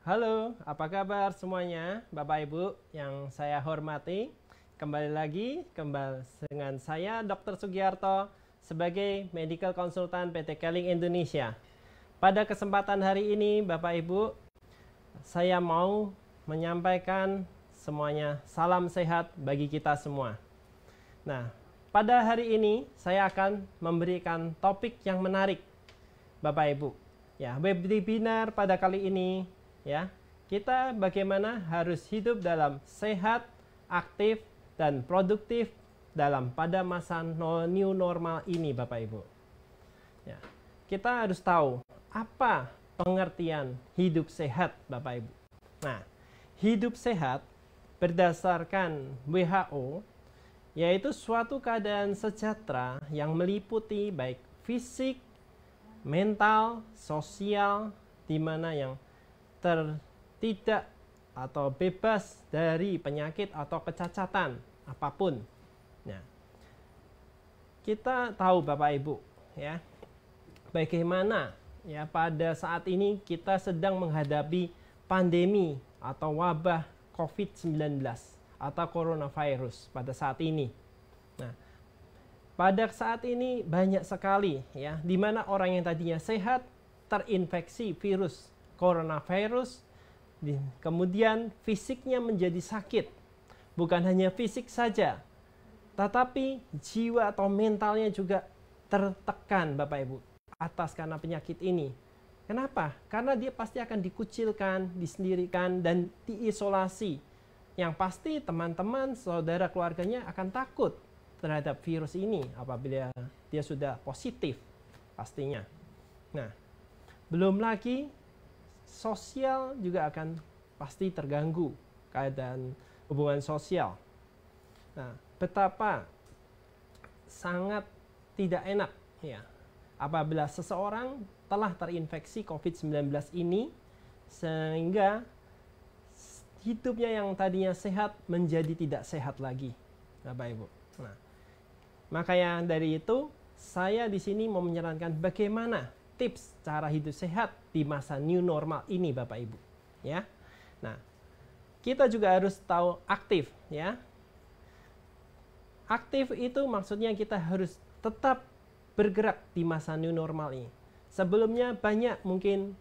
Halo, apa kabar semuanya, Bapak Ibu yang saya hormati? Kembali lagi kembali dengan saya Dr. Sugiarto sebagai Medical Consultant PT Keling Indonesia. Pada kesempatan hari ini, Bapak Ibu, saya mau menyampaikan semuanya salam sehat bagi kita semua. Nah, pada hari ini saya akan memberikan topik yang menarik, Bapak Ibu. Ya, webinar pada kali ini ya. Kita bagaimana harus hidup dalam sehat, aktif dan produktif dalam pada masa new normal ini Bapak Ibu. Ya. Kita harus tahu apa pengertian hidup sehat Bapak Ibu. Nah, hidup sehat berdasarkan WHO yaitu suatu keadaan sejahtera yang meliputi baik fisik, mental, sosial di mana yang ter tidak atau bebas dari penyakit atau kecacatan apapun. Nah, kita tahu Bapak Ibu ya bagaimana ya pada saat ini kita sedang menghadapi pandemi atau wabah COVID-19 atau coronavirus pada saat ini. Nah, pada saat ini banyak sekali ya di mana orang yang tadinya sehat terinfeksi virus coronavirus, kemudian fisiknya menjadi sakit. Bukan hanya fisik saja, tetapi jiwa atau mentalnya juga tertekan Bapak Ibu atas karena penyakit ini. Kenapa? Karena dia pasti akan dikucilkan, disendirikan, dan diisolasi. Yang pasti teman-teman, saudara keluarganya akan takut terhadap virus ini apabila dia sudah positif pastinya. Nah, belum lagi sosial juga akan pasti terganggu keadaan hubungan sosial. Nah, betapa sangat tidak enak ya apabila seseorang telah terinfeksi COVID-19 ini sehingga hidupnya yang tadinya sehat menjadi tidak sehat lagi. Bapak Ibu. Nah, makanya dari itu saya di sini mau menyarankan bagaimana tips cara hidup sehat di masa new normal ini Bapak Ibu ya. Nah, kita juga harus tahu aktif ya. Aktif itu maksudnya kita harus tetap bergerak di masa new normal ini. Sebelumnya banyak mungkin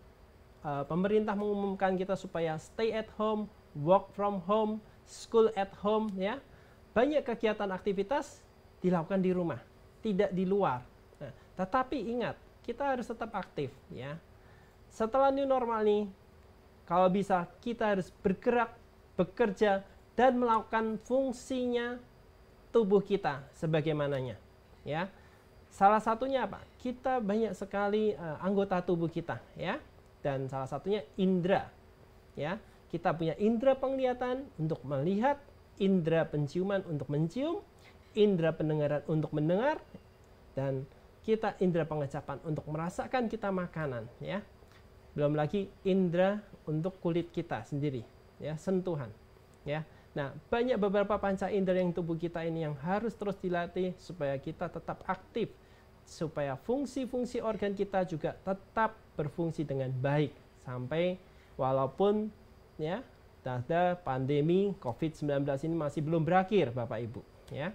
uh, pemerintah mengumumkan kita supaya stay at home, work from home, school at home ya. Banyak kegiatan aktivitas dilakukan di rumah, tidak di luar. Nah, tetapi ingat, kita harus tetap aktif ya. Setelah new normal nih, kalau bisa kita harus bergerak, bekerja dan melakukan fungsinya tubuh kita sebagaimananya ya. Salah satunya apa? Kita banyak sekali uh, anggota tubuh kita ya. Dan salah satunya indera ya. Kita punya indera penglihatan untuk melihat, indera penciuman untuk mencium, indera pendengaran untuk mendengar dan kita indera pengecapan untuk merasakan kita makanan ya belum lagi indera untuk kulit kita sendiri ya sentuhan ya nah banyak beberapa panca indera yang tubuh kita ini yang harus terus dilatih supaya kita tetap aktif supaya fungsi-fungsi organ kita juga tetap berfungsi dengan baik sampai walaupun ya ada pandemi COVID-19 ini masih belum berakhir Bapak Ibu ya.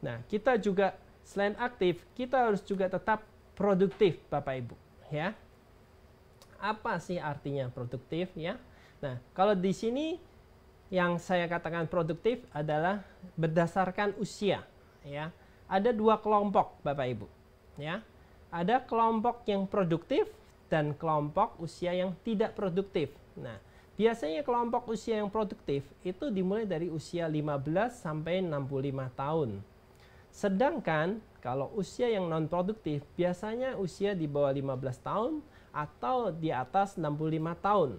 Nah, kita juga selain aktif, kita harus juga tetap produktif, Bapak Ibu, ya. Apa sih artinya produktif, ya? Nah, kalau di sini yang saya katakan produktif adalah berdasarkan usia, ya. Ada dua kelompok, Bapak Ibu, ya. Ada kelompok yang produktif dan kelompok usia yang tidak produktif. Nah, Biasanya kelompok usia yang produktif itu dimulai dari usia 15 sampai 65 tahun. Sedangkan kalau usia yang non produktif biasanya usia di bawah 15 tahun atau di atas 65 tahun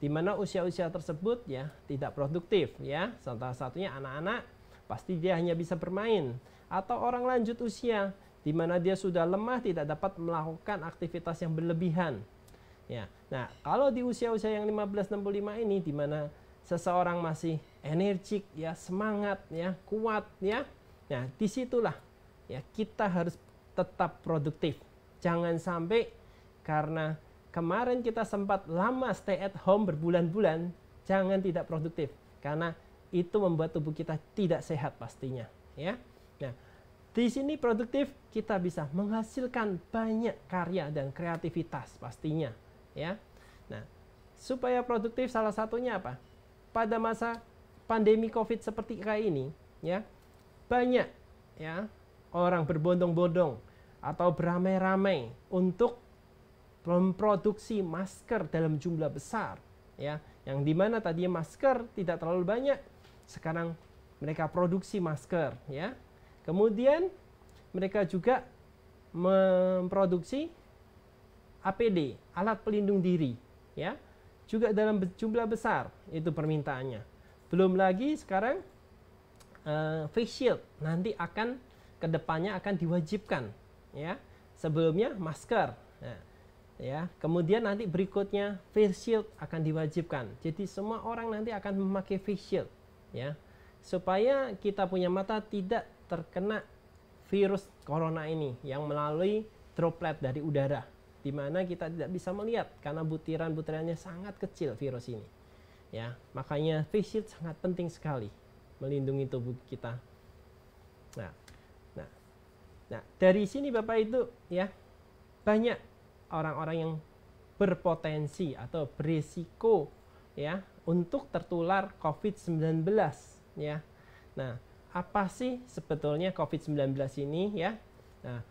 di mana usia-usia tersebut ya tidak produktif ya salah satunya anak-anak pasti dia hanya bisa bermain atau orang lanjut usia di mana dia sudah lemah tidak dapat melakukan aktivitas yang berlebihan ya nah kalau di usia-usia yang 15-65 ini di mana seseorang masih energik ya semangat ya kuat ya Nah, disitulah ya kita harus tetap produktif. Jangan sampai karena kemarin kita sempat lama stay at home berbulan-bulan, jangan tidak produktif karena itu membuat tubuh kita tidak sehat pastinya, ya. Nah, di sini produktif kita bisa menghasilkan banyak karya dan kreativitas pastinya, ya. Nah, supaya produktif salah satunya apa? Pada masa pandemi Covid seperti kayak ini, ya, banyak ya orang berbondong-bondong atau beramai-ramai untuk memproduksi masker dalam jumlah besar ya yang dimana tadi masker tidak terlalu banyak sekarang mereka produksi masker ya kemudian mereka juga memproduksi APD alat pelindung diri ya juga dalam jumlah besar itu permintaannya belum lagi sekarang uh, face shield nanti akan kedepannya akan diwajibkan ya sebelumnya masker nah, ya kemudian nanti berikutnya face shield akan diwajibkan jadi semua orang nanti akan memakai face shield ya supaya kita punya mata tidak terkena virus corona ini yang melalui droplet dari udara di mana kita tidak bisa melihat karena butiran-butirannya sangat kecil virus ini ya makanya face shield sangat penting sekali melindungi tubuh kita. Nah, nah, nah dari sini Bapak itu ya banyak orang-orang yang berpotensi atau berisiko ya untuk tertular COVID-19 ya. Nah, apa sih sebetulnya COVID-19 ini ya? Nah,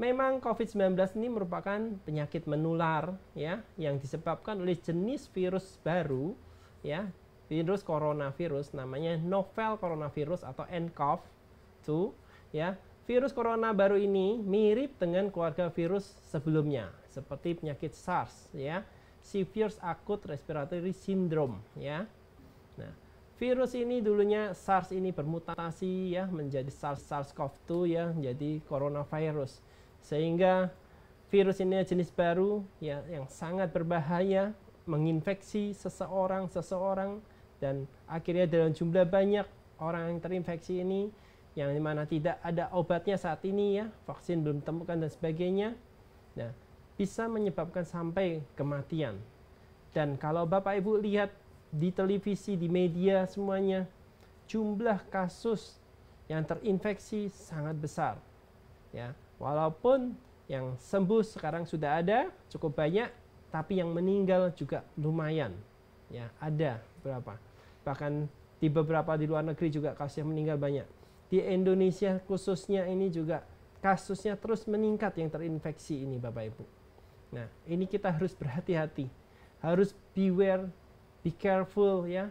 memang COVID-19 ini merupakan penyakit menular ya yang disebabkan oleh jenis virus baru ya virus coronavirus namanya novel coronavirus atau nCoV-2 ya. Virus corona baru ini mirip dengan keluarga virus sebelumnya seperti penyakit SARS ya, Severe Acute Respiratory Syndrome ya. Nah, virus ini dulunya SARS ini bermutasi ya menjadi SARS cov 2 ya menjadi coronavirus. Sehingga virus ini jenis baru ya yang sangat berbahaya menginfeksi seseorang seseorang dan akhirnya dalam jumlah banyak orang yang terinfeksi ini yang dimana tidak ada obatnya saat ini ya vaksin belum ditemukan dan sebagainya nah bisa menyebabkan sampai kematian dan kalau bapak ibu lihat di televisi di media semuanya jumlah kasus yang terinfeksi sangat besar ya walaupun yang sembuh sekarang sudah ada cukup banyak tapi yang meninggal juga lumayan ya ada berapa bahkan di beberapa di luar negeri juga kasus yang meninggal banyak. Di Indonesia khususnya ini juga kasusnya terus meningkat yang terinfeksi ini Bapak Ibu. Nah, ini kita harus berhati-hati. Harus beware, be careful ya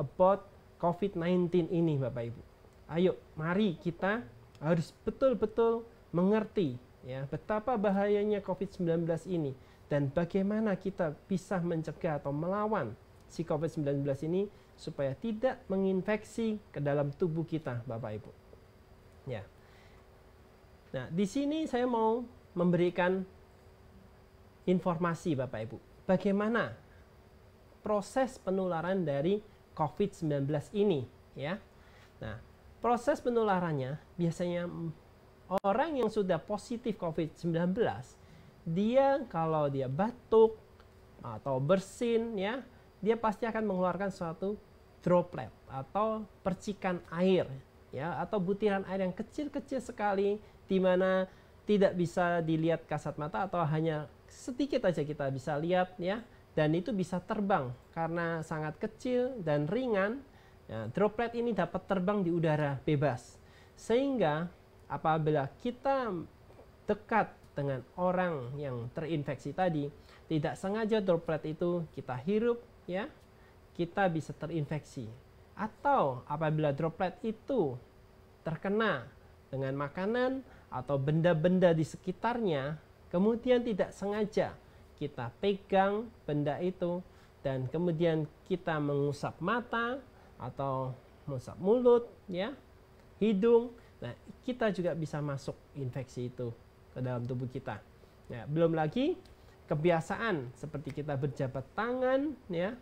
about COVID-19 ini Bapak Ibu. Ayo, mari kita harus betul-betul mengerti ya betapa bahayanya COVID-19 ini dan bagaimana kita bisa mencegah atau melawan si COVID-19 ini supaya tidak menginfeksi ke dalam tubuh kita, Bapak Ibu. Ya. Nah, di sini saya mau memberikan informasi Bapak Ibu. Bagaimana proses penularan dari COVID-19 ini, ya? Nah, proses penularannya biasanya orang yang sudah positif COVID-19 dia kalau dia batuk atau bersin ya dia pasti akan mengeluarkan suatu droplet atau percikan air ya atau butiran air yang kecil-kecil sekali di mana tidak bisa dilihat kasat mata atau hanya sedikit aja kita bisa lihat ya dan itu bisa terbang karena sangat kecil dan ringan ya, droplet ini dapat terbang di udara bebas sehingga apabila kita dekat dengan orang yang terinfeksi tadi tidak sengaja droplet itu kita hirup ya kita bisa terinfeksi atau apabila droplet itu terkena dengan makanan atau benda-benda di sekitarnya kemudian tidak sengaja kita pegang benda itu dan kemudian kita mengusap mata atau mengusap mulut ya hidung nah kita juga bisa masuk infeksi itu ke dalam tubuh kita nah belum lagi kebiasaan seperti kita berjabat tangan ya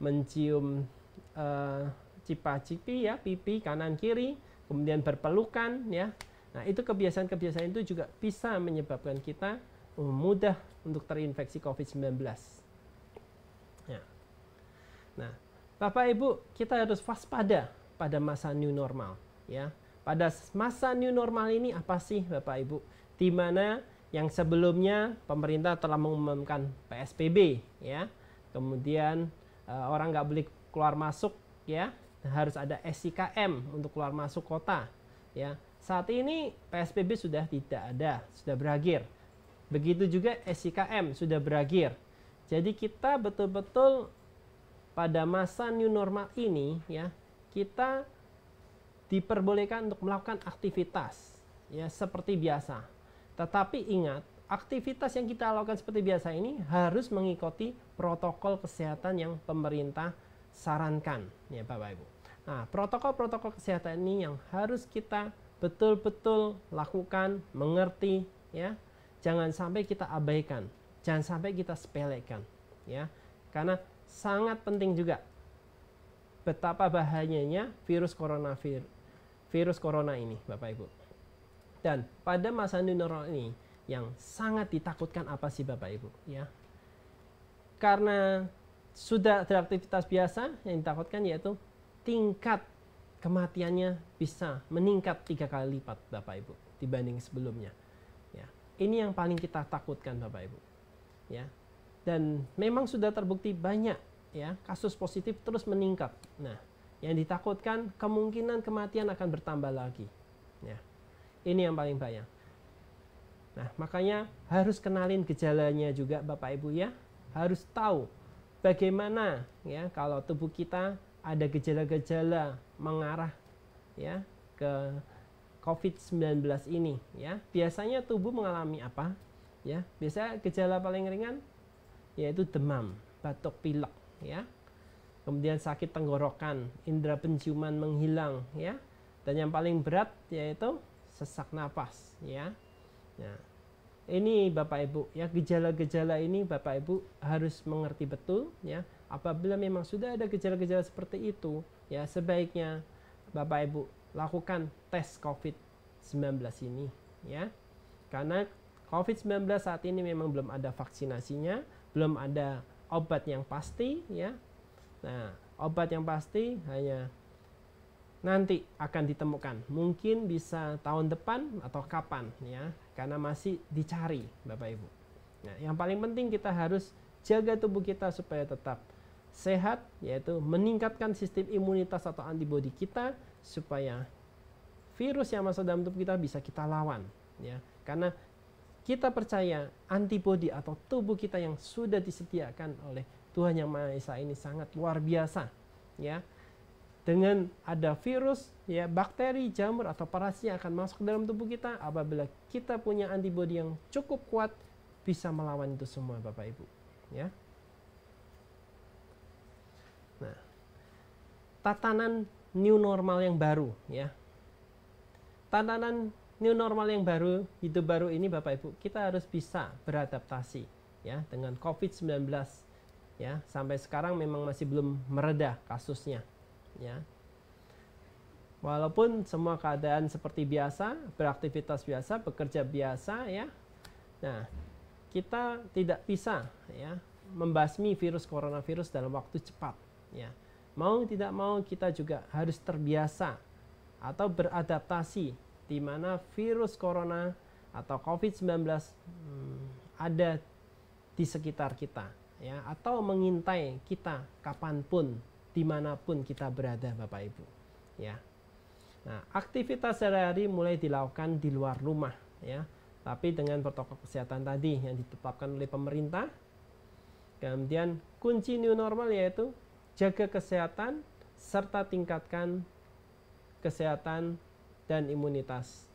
mencium uh, eh, cipa-cipi ya pipi kanan kiri kemudian berpelukan ya nah itu kebiasaan-kebiasaan itu juga bisa menyebabkan kita mudah untuk terinfeksi COVID-19 ya. nah Bapak Ibu kita harus waspada pada masa new normal ya pada masa new normal ini apa sih Bapak Ibu di mana yang sebelumnya pemerintah telah mengumumkan PSBB ya kemudian uh, orang nggak boleh keluar masuk ya harus ada SIKM untuk keluar masuk kota ya saat ini PSBB sudah tidak ada sudah berakhir begitu juga SIKM sudah berakhir jadi kita betul-betul pada masa new normal ini ya kita diperbolehkan untuk melakukan aktivitas ya seperti biasa tetapi ingat, aktivitas yang kita lakukan seperti biasa ini harus mengikuti protokol kesehatan yang pemerintah sarankan, ya Bapak Ibu. Nah, protokol-protokol kesehatan ini yang harus kita betul-betul lakukan, mengerti, ya. Jangan sampai kita abaikan, jangan sampai kita sepelekan, ya. Karena sangat penting juga betapa bahayanya virus corona virus corona ini, Bapak Ibu. Dan pada masa new normal ini yang sangat ditakutkan apa sih Bapak Ibu ya? Karena sudah beraktivitas biasa yang ditakutkan yaitu tingkat kematiannya bisa meningkat tiga kali lipat Bapak Ibu dibanding sebelumnya. Ya. Ini yang paling kita takutkan Bapak Ibu. Ya. Dan memang sudah terbukti banyak ya kasus positif terus meningkat. Nah, yang ditakutkan kemungkinan kematian akan bertambah lagi. Ya. Ini yang paling banyak. Nah, makanya harus kenalin gejalanya juga Bapak Ibu ya. Harus tahu bagaimana ya kalau tubuh kita ada gejala-gejala mengarah ya ke COVID-19 ini ya. Biasanya tubuh mengalami apa? Ya, biasa gejala paling ringan yaitu demam, batuk pilek ya. Kemudian sakit tenggorokan, indera penciuman menghilang ya. Dan yang paling berat yaitu sesak napas ya. Nah, ini Bapak Ibu ya gejala-gejala ini Bapak Ibu harus mengerti betul ya. Apabila memang sudah ada gejala-gejala seperti itu ya sebaiknya Bapak Ibu lakukan tes COVID-19 ini ya. Karena COVID-19 saat ini memang belum ada vaksinasinya, belum ada obat yang pasti ya. Nah, obat yang pasti hanya nanti akan ditemukan. Mungkin bisa tahun depan atau kapan ya, karena masih dicari Bapak Ibu. Nah, yang paling penting kita harus jaga tubuh kita supaya tetap sehat yaitu meningkatkan sistem imunitas atau antibodi kita supaya virus yang masuk dalam tubuh kita bisa kita lawan ya. Karena kita percaya antibodi atau tubuh kita yang sudah disediakan oleh Tuhan Yang Maha Esa ini sangat luar biasa ya dengan ada virus, ya bakteri, jamur atau parasit yang akan masuk ke dalam tubuh kita apabila kita punya antibodi yang cukup kuat bisa melawan itu semua Bapak Ibu, ya. Nah, tatanan new normal yang baru, ya. Tatanan new normal yang baru, hidup baru ini Bapak Ibu, kita harus bisa beradaptasi ya dengan COVID-19 ya. Sampai sekarang memang masih belum mereda kasusnya ya. Walaupun semua keadaan seperti biasa, beraktivitas biasa, bekerja biasa ya. Nah, kita tidak bisa ya membasmi virus coronavirus dalam waktu cepat ya. Mau tidak mau kita juga harus terbiasa atau beradaptasi di mana virus corona atau COVID-19 hmm, ada di sekitar kita ya atau mengintai kita kapanpun dimanapun kita berada Bapak Ibu ya nah aktivitas sehari-hari mulai dilakukan di luar rumah ya tapi dengan protokol kesehatan tadi yang ditetapkan oleh pemerintah kemudian kunci new normal yaitu jaga kesehatan serta tingkatkan kesehatan dan imunitas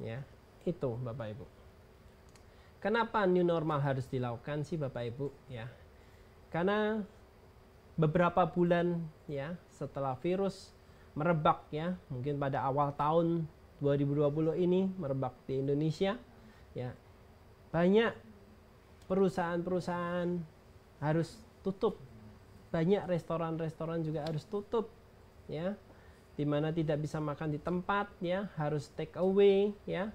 ya itu Bapak Ibu kenapa new normal harus dilakukan sih Bapak Ibu ya karena beberapa bulan ya setelah virus merebak ya mungkin pada awal tahun 2020 ini merebak di Indonesia ya banyak perusahaan-perusahaan harus tutup banyak restoran-restoran juga harus tutup ya di mana tidak bisa makan di tempat ya harus take away ya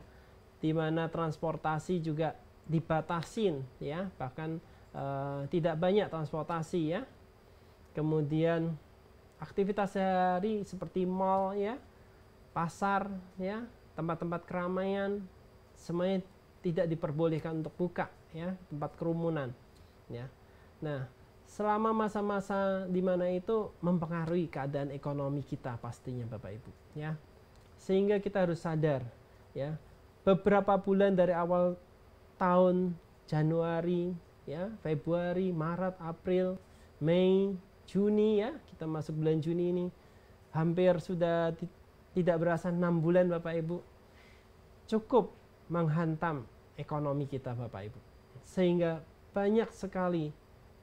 di mana transportasi juga dibatasin ya bahkan uh, tidak banyak transportasi ya kemudian aktivitas sehari seperti mall ya, pasar ya, tempat-tempat keramaian semuanya tidak diperbolehkan untuk buka ya, tempat kerumunan ya. Nah, selama masa-masa di mana itu mempengaruhi keadaan ekonomi kita pastinya Bapak Ibu ya. Sehingga kita harus sadar ya. Beberapa bulan dari awal tahun Januari ya, Februari, Maret, April, Mei, Juni ya, kita masuk bulan Juni ini hampir sudah tidak berasa 6 bulan Bapak Ibu. Cukup menghantam ekonomi kita Bapak Ibu. Sehingga banyak sekali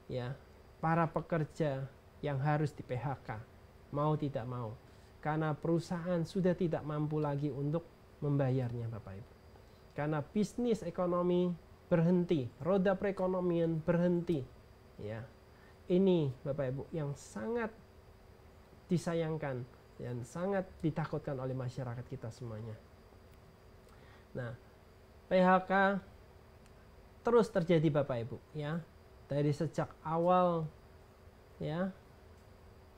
ya para pekerja yang harus di PHK mau tidak mau karena perusahaan sudah tidak mampu lagi untuk membayarnya Bapak Ibu. Karena bisnis ekonomi berhenti, roda perekonomian berhenti ya ini Bapak Ibu yang sangat disayangkan dan sangat ditakutkan oleh masyarakat kita semuanya. Nah, PHK terus terjadi Bapak Ibu ya. Dari sejak awal ya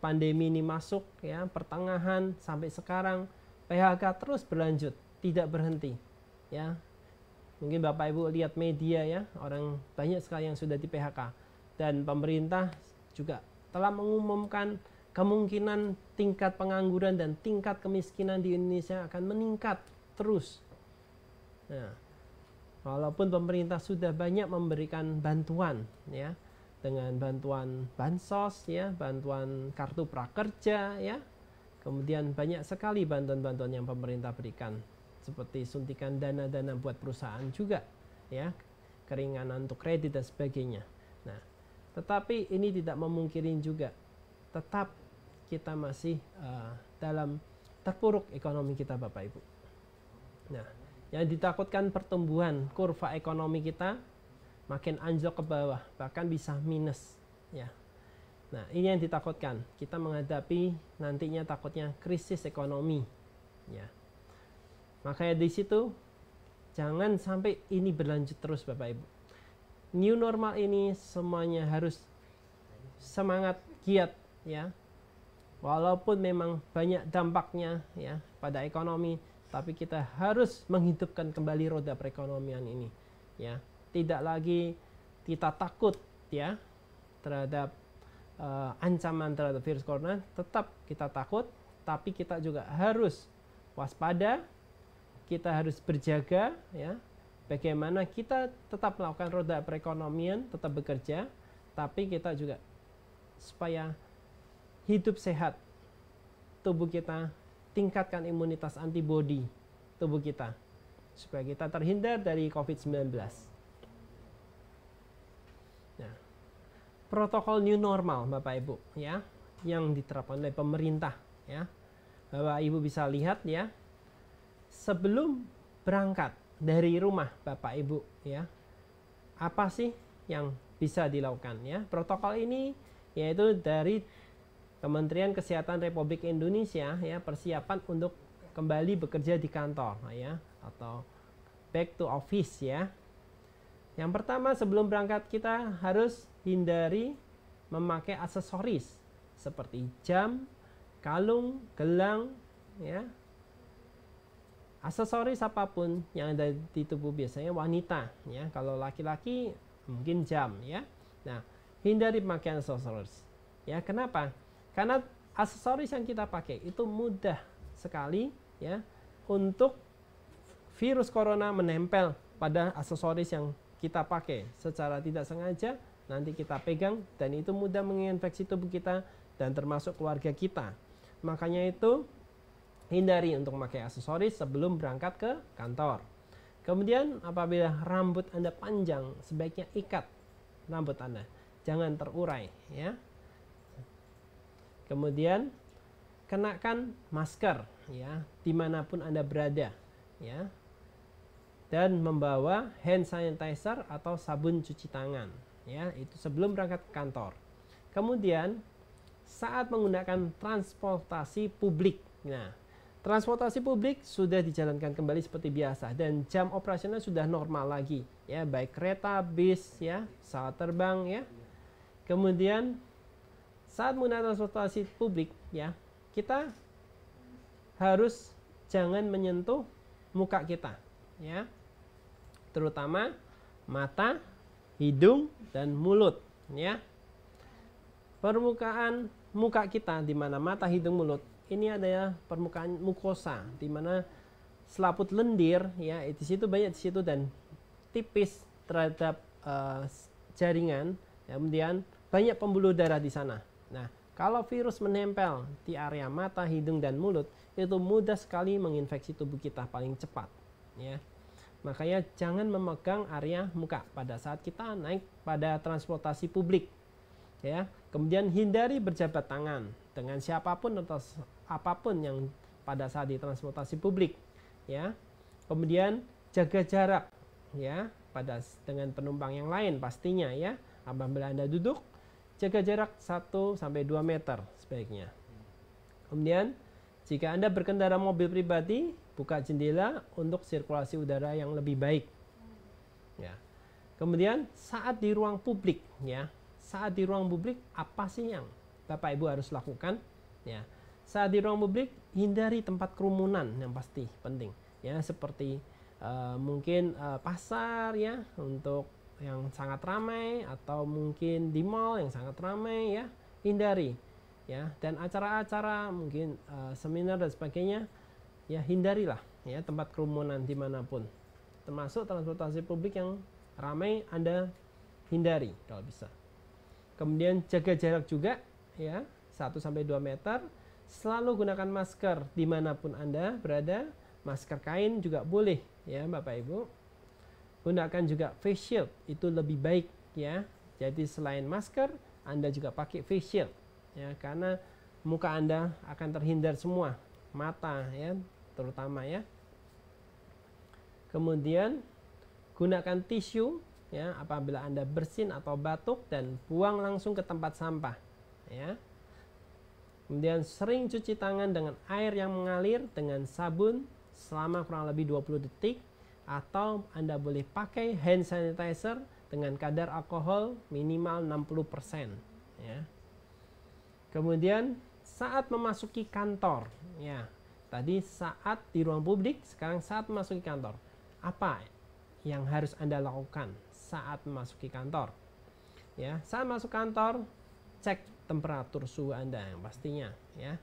pandemi ini masuk ya pertengahan sampai sekarang PHK terus berlanjut, tidak berhenti ya. Mungkin Bapak Ibu lihat media ya, orang banyak sekali yang sudah di PHK dan pemerintah juga telah mengumumkan kemungkinan tingkat pengangguran dan tingkat kemiskinan di Indonesia akan meningkat terus. Nah, walaupun pemerintah sudah banyak memberikan bantuan ya dengan bantuan bansos ya, bantuan kartu prakerja ya. Kemudian banyak sekali bantuan-bantuan yang pemerintah berikan seperti suntikan dana-dana buat perusahaan juga ya, keringanan untuk kredit dan sebagainya. Tetapi ini tidak memungkiri juga tetap kita masih uh, dalam terpuruk ekonomi kita Bapak Ibu. Nah, yang ditakutkan pertumbuhan kurva ekonomi kita makin anjlok ke bawah, bahkan bisa minus ya. Nah, ini yang ditakutkan. Kita menghadapi nantinya takutnya krisis ekonomi ya. Makanya di situ jangan sampai ini berlanjut terus Bapak Ibu new normal ini semuanya harus semangat kiat ya. Walaupun memang banyak dampaknya ya pada ekonomi, tapi kita harus menghidupkan kembali roda perekonomian ini ya. Tidak lagi kita takut ya terhadap uh, ancaman terhadap virus corona, tetap kita takut, tapi kita juga harus waspada, kita harus berjaga ya Bagaimana kita tetap melakukan roda perekonomian, tetap bekerja, tapi kita juga supaya hidup sehat. Tubuh kita tingkatkan imunitas antibodi tubuh kita supaya kita terhindar dari COVID-19. Nah, protokol new normal Bapak Ibu ya yang diterapkan oleh pemerintah ya. Bapak Ibu bisa lihat ya. Sebelum berangkat dari rumah Bapak Ibu ya. Apa sih yang bisa dilakukan ya? Protokol ini yaitu dari Kementerian Kesehatan Republik Indonesia ya persiapan untuk kembali bekerja di kantor ya atau back to office ya. Yang pertama sebelum berangkat kita harus hindari memakai aksesoris seperti jam, kalung, gelang ya aksesoris apapun yang ada di tubuh biasanya wanita ya kalau laki-laki mungkin jam ya nah hindari pemakaian aksesoris ya kenapa karena aksesoris yang kita pakai itu mudah sekali ya untuk virus corona menempel pada aksesoris yang kita pakai secara tidak sengaja nanti kita pegang dan itu mudah menginfeksi tubuh kita dan termasuk keluarga kita makanya itu hindari untuk memakai aksesoris sebelum berangkat ke kantor. Kemudian apabila rambut Anda panjang, sebaiknya ikat rambut Anda. Jangan terurai ya. Kemudian kenakan masker ya dimanapun Anda berada ya. Dan membawa hand sanitizer atau sabun cuci tangan ya, itu sebelum berangkat ke kantor. Kemudian saat menggunakan transportasi publik. Nah, Transportasi publik sudah dijalankan kembali seperti biasa dan jam operasional sudah normal lagi ya baik kereta, bis ya, pesawat terbang ya. Kemudian saat menggunakan transportasi publik ya, kita harus jangan menyentuh muka kita ya. Terutama mata, hidung dan mulut ya. Permukaan muka kita di mana mata, hidung, mulut ini ada ya permukaan mukosa di mana selaput lendir ya eh, di situ banyak di situ dan tipis terhadap uh, jaringan ya, kemudian banyak pembuluh darah di sana nah kalau virus menempel di area mata hidung dan mulut itu mudah sekali menginfeksi tubuh kita paling cepat ya makanya jangan memegang area muka pada saat kita naik pada transportasi publik ya kemudian hindari berjabat tangan dengan siapapun atau apapun yang pada saat di transportasi publik ya kemudian jaga jarak ya pada dengan penumpang yang lain pastinya ya apabila anda duduk jaga jarak 1 sampai dua meter sebaiknya kemudian jika anda berkendara mobil pribadi buka jendela untuk sirkulasi udara yang lebih baik ya kemudian saat di ruang publik ya saat di ruang publik apa sih yang Bapak Ibu harus lakukan ya. Saat di ruang publik hindari tempat kerumunan yang pasti penting ya seperti uh, mungkin uh, pasar ya untuk yang sangat ramai atau mungkin di mall yang sangat ramai ya hindari ya dan acara-acara mungkin uh, seminar dan sebagainya ya hindarilah ya tempat kerumunan dimanapun termasuk transportasi publik yang ramai anda hindari kalau bisa kemudian jaga jarak juga ya 1 sampai 2 meter selalu gunakan masker dimanapun anda berada masker kain juga boleh ya bapak ibu gunakan juga face shield itu lebih baik ya jadi selain masker anda juga pakai face shield ya karena muka anda akan terhindar semua mata ya terutama ya kemudian gunakan tisu ya apabila anda bersin atau batuk dan buang langsung ke tempat sampah ya. Kemudian sering cuci tangan dengan air yang mengalir dengan sabun selama kurang lebih 20 detik atau Anda boleh pakai hand sanitizer dengan kadar alkohol minimal 60% ya. Kemudian saat memasuki kantor ya. Tadi saat di ruang publik, sekarang saat memasuki kantor. Apa yang harus Anda lakukan saat memasuki kantor? Ya, saat masuk kantor cek temperatur suhu Anda yang pastinya ya.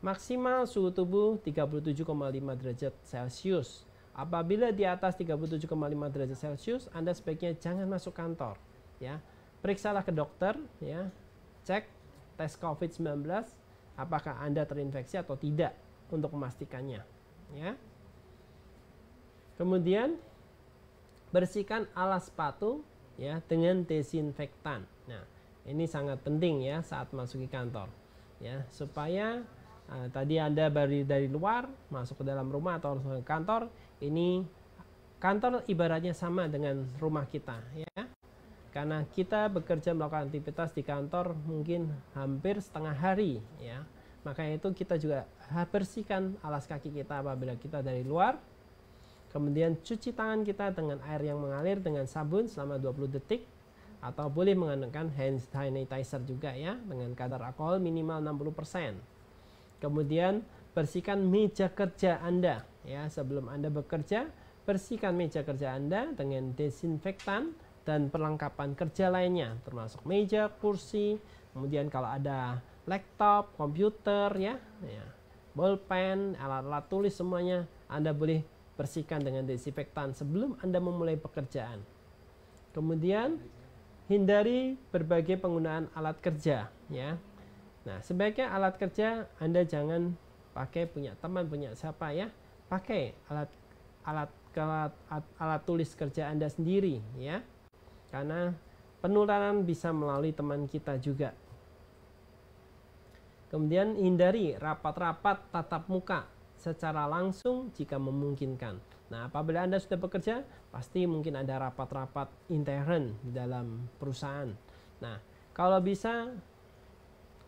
Maksimal suhu tubuh 37,5 derajat Celcius. Apabila di atas 37,5 derajat Celcius, Anda sebaiknya jangan masuk kantor ya. Periksalah ke dokter ya. Cek tes COVID-19 apakah Anda terinfeksi atau tidak untuk memastikannya ya. Kemudian bersihkan alas sepatu ya dengan desinfektan. Nah, ini sangat penting ya saat masuki kantor. Ya, supaya uh, tadi Anda dari dari luar masuk ke dalam rumah atau ke kantor, ini kantor ibaratnya sama dengan rumah kita ya. Karena kita bekerja melakukan aktivitas di kantor mungkin hampir setengah hari ya. Makanya itu kita juga bersihkan alas kaki kita apabila kita dari luar. Kemudian cuci tangan kita dengan air yang mengalir dengan sabun selama 20 detik atau boleh menggunakan hand sanitizer juga ya dengan kadar alkohol minimal 60%. Kemudian bersihkan meja kerja Anda ya sebelum Anda bekerja, bersihkan meja kerja Anda dengan desinfektan dan perlengkapan kerja lainnya termasuk meja, kursi, kemudian kalau ada laptop, komputer ya, ya bolpen, alat-alat tulis semuanya Anda boleh bersihkan dengan desinfektan sebelum Anda memulai pekerjaan. Kemudian hindari berbagai penggunaan alat kerja ya. Nah, sebaiknya alat kerja Anda jangan pakai punya teman punya siapa ya. Pakai alat alat alat, alat tulis kerja Anda sendiri ya. Karena penularan bisa melalui teman kita juga. Kemudian hindari rapat-rapat tatap muka secara langsung jika memungkinkan. Nah, apabila Anda sudah bekerja, pasti mungkin ada rapat-rapat intern di dalam perusahaan. Nah, kalau bisa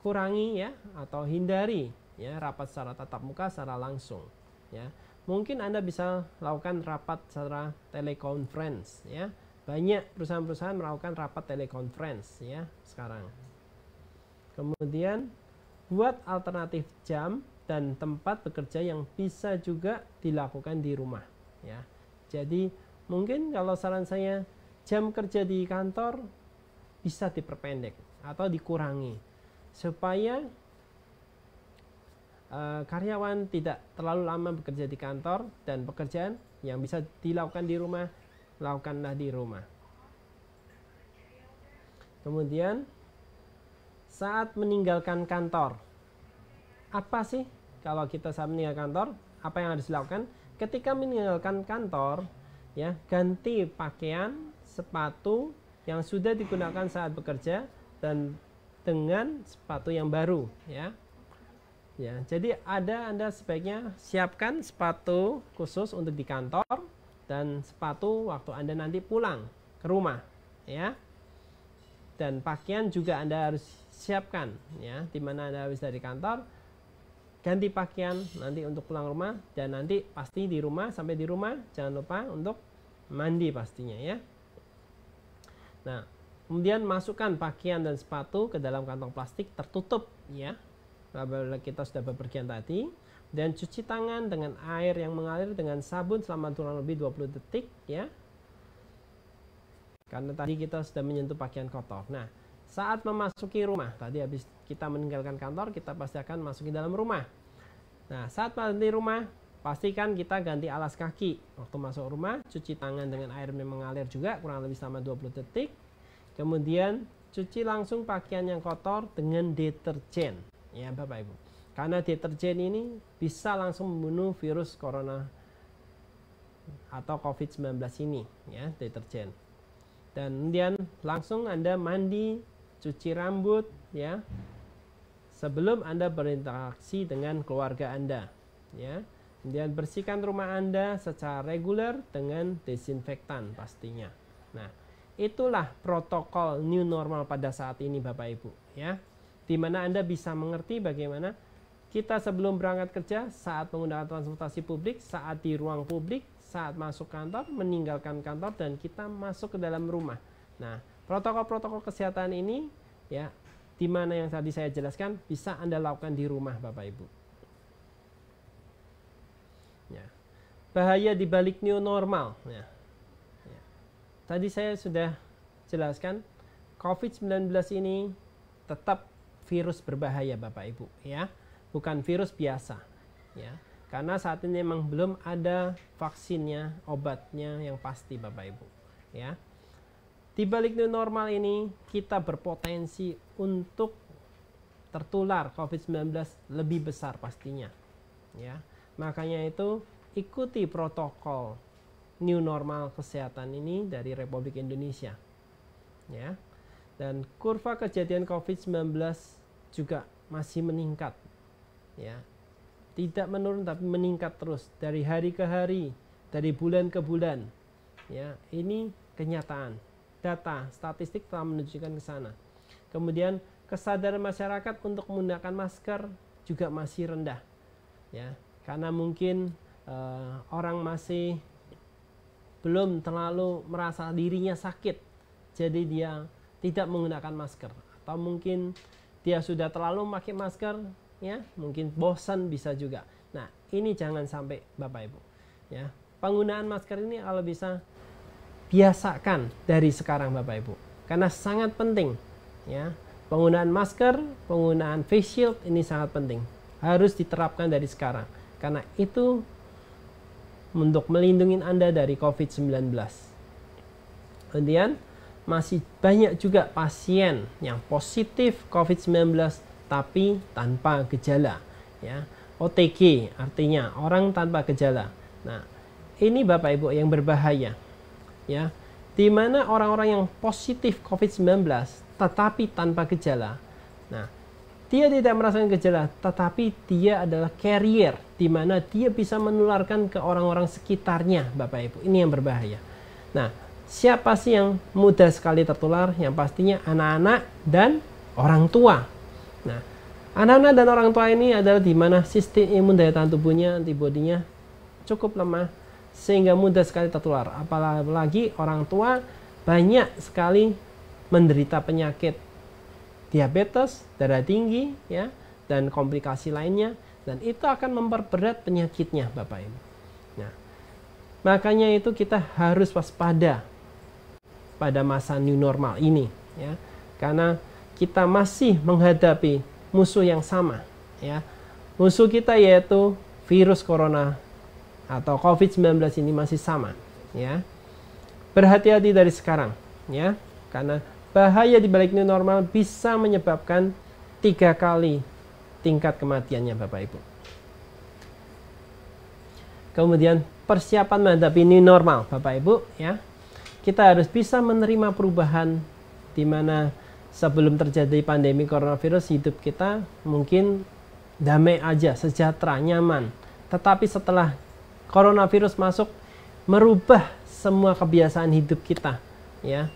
kurangi ya atau hindari ya rapat secara tatap muka secara langsung ya. Mungkin Anda bisa lakukan rapat secara telekonferensi ya. Banyak perusahaan-perusahaan melakukan rapat telekonferensi ya sekarang. Kemudian buat alternatif jam dan tempat bekerja yang bisa juga dilakukan di rumah ya. Jadi mungkin kalau saran saya jam kerja di kantor bisa diperpendek atau dikurangi supaya uh, karyawan tidak terlalu lama bekerja di kantor dan pekerjaan yang bisa dilakukan di rumah lakukanlah di rumah. Kemudian saat meninggalkan kantor apa sih kalau kita saat meninggal kantor apa yang harus dilakukan ketika meninggalkan kantor ya ganti pakaian sepatu yang sudah digunakan saat bekerja dan dengan sepatu yang baru ya ya jadi ada anda sebaiknya siapkan sepatu khusus untuk di kantor dan sepatu waktu anda nanti pulang ke rumah ya dan pakaian juga anda harus siapkan ya dimana anda habis dari kantor ganti pakaian nanti untuk pulang rumah dan nanti pasti di rumah sampai di rumah jangan lupa untuk mandi pastinya ya. Nah, kemudian masukkan pakaian dan sepatu ke dalam kantong plastik tertutup ya. Apabila kita sudah bepergian tadi dan cuci tangan dengan air yang mengalir dengan sabun selama kurang lebih 20 detik ya. Karena tadi kita sudah menyentuh pakaian kotor. Nah, saat memasuki rumah, tadi habis kita meninggalkan kantor, kita pasti akan masuk ke dalam rumah. Nah, saat di rumah, pastikan kita ganti alas kaki. Waktu masuk rumah, cuci tangan dengan air yang mengalir juga kurang lebih sama 20 detik. Kemudian cuci langsung pakaian yang kotor dengan deterjen. Ya, Bapak Ibu. Karena deterjen ini bisa langsung membunuh virus corona atau COVID-19 ini, ya, deterjen. Dan kemudian langsung Anda mandi cuci rambut ya sebelum Anda berinteraksi dengan keluarga Anda ya. Kemudian bersihkan rumah Anda secara reguler dengan desinfektan pastinya. Nah, itulah protokol new normal pada saat ini Bapak Ibu ya. Di mana Anda bisa mengerti bagaimana kita sebelum berangkat kerja, saat menggunakan transportasi publik, saat di ruang publik, saat masuk kantor, meninggalkan kantor dan kita masuk ke dalam rumah. Nah, Protokol-protokol kesehatan ini ya di mana yang tadi saya jelaskan bisa Anda lakukan di rumah Bapak Ibu. Ya. Bahaya di balik new normal. Ya. Ya. Tadi saya sudah jelaskan COVID-19 ini tetap virus berbahaya Bapak Ibu ya, bukan virus biasa ya. Karena saat ini memang belum ada vaksinnya, obatnya yang pasti Bapak Ibu ya. Di balik new normal ini, kita berpotensi untuk tertular COVID-19 lebih besar pastinya. Ya. Makanya itu ikuti protokol new normal kesehatan ini dari Republik Indonesia. Ya. Dan kurva kejadian COVID-19 juga masih meningkat. Ya. Tidak menurun tapi meningkat terus dari hari ke hari, dari bulan ke bulan. Ya, ini kenyataan data statistik telah menunjukkan ke sana. Kemudian kesadaran masyarakat untuk menggunakan masker juga masih rendah, ya karena mungkin uh, orang masih belum terlalu merasa dirinya sakit, jadi dia tidak menggunakan masker atau mungkin dia sudah terlalu memakai masker, ya mungkin bosan bisa juga. Nah ini jangan sampai bapak ibu, ya penggunaan masker ini kalau bisa biasakan dari sekarang Bapak Ibu. Karena sangat penting ya. Penggunaan masker, penggunaan face shield ini sangat penting. Harus diterapkan dari sekarang karena itu untuk melindungi Anda dari COVID-19. Kemudian masih banyak juga pasien yang positif COVID-19 tapi tanpa gejala ya. OTG artinya orang tanpa gejala. Nah, ini Bapak Ibu yang berbahaya ya di mana orang-orang yang positif COVID-19 tetapi tanpa gejala. Nah, dia tidak merasakan gejala, tetapi dia adalah carrier di mana dia bisa menularkan ke orang-orang sekitarnya, Bapak Ibu. Ini yang berbahaya. Nah, siapa sih yang mudah sekali tertular? Yang pastinya anak-anak dan orang tua. Nah, anak-anak dan orang tua ini adalah di mana sistem imun daya tahan tubuhnya, antibodinya cukup lemah sehingga mudah sekali tertular. Apalagi orang tua banyak sekali menderita penyakit diabetes, darah tinggi, ya, dan komplikasi lainnya, dan itu akan memperberat penyakitnya, Bapak Ibu. Nah, makanya itu kita harus waspada pada masa new normal ini, ya, karena kita masih menghadapi musuh yang sama, ya. Musuh kita yaitu virus corona atau COVID-19 ini masih sama ya. Berhati-hati dari sekarang ya karena bahaya di balik new normal bisa menyebabkan tiga kali tingkat kematiannya Bapak Ibu. Kemudian persiapan menghadapi new normal Bapak Ibu ya. Kita harus bisa menerima perubahan di mana sebelum terjadi pandemi coronavirus hidup kita mungkin damai aja, sejahtera, nyaman. Tetapi setelah coronavirus masuk merubah semua kebiasaan hidup kita ya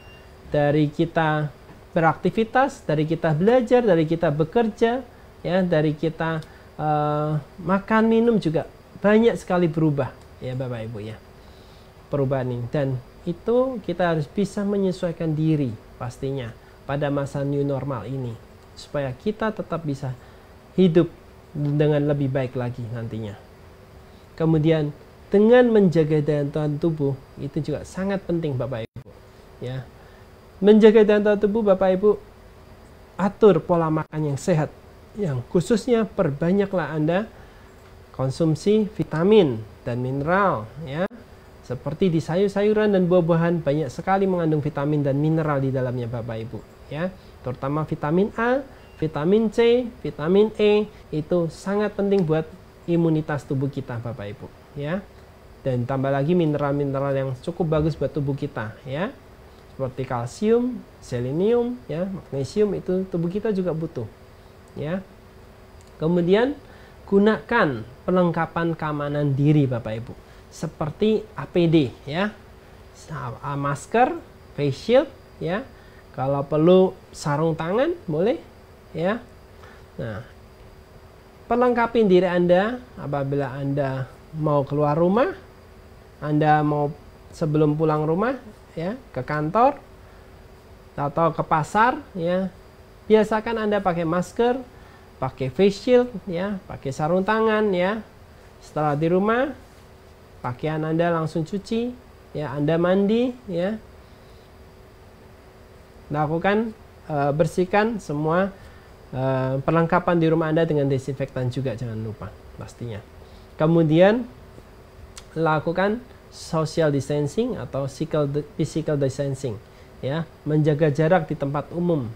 dari kita beraktivitas dari kita belajar dari kita bekerja ya dari kita uh, makan minum juga banyak sekali berubah ya bapak ibu ya perubahan ini dan itu kita harus bisa menyesuaikan diri pastinya pada masa new normal ini supaya kita tetap bisa hidup dengan lebih baik lagi nantinya kemudian dengan menjaga daya tahan tubuh itu juga sangat penting Bapak Ibu ya menjaga daya tahan tubuh Bapak Ibu atur pola makan yang sehat yang khususnya perbanyaklah Anda konsumsi vitamin dan mineral ya seperti di sayur-sayuran dan buah-buahan banyak sekali mengandung vitamin dan mineral di dalamnya Bapak Ibu ya terutama vitamin A vitamin C vitamin E itu sangat penting buat imunitas tubuh kita Bapak Ibu ya dan tambah lagi mineral-mineral yang cukup bagus buat tubuh kita ya seperti kalsium, selenium, ya magnesium itu tubuh kita juga butuh ya kemudian gunakan perlengkapan keamanan diri Bapak Ibu seperti APD ya masker, face shield ya kalau perlu sarung tangan boleh ya nah perlengkapi diri anda apabila anda mau keluar rumah anda mau sebelum pulang rumah ya ke kantor atau ke pasar ya biasakan Anda pakai masker, pakai face shield ya, pakai sarung tangan ya. Setelah di rumah pakaian Anda langsung cuci ya, Anda mandi ya. Lakukan e, bersihkan semua e, perlengkapan di rumah Anda dengan desinfektan juga jangan lupa pastinya. Kemudian lakukan social distancing atau physical distancing ya menjaga jarak di tempat umum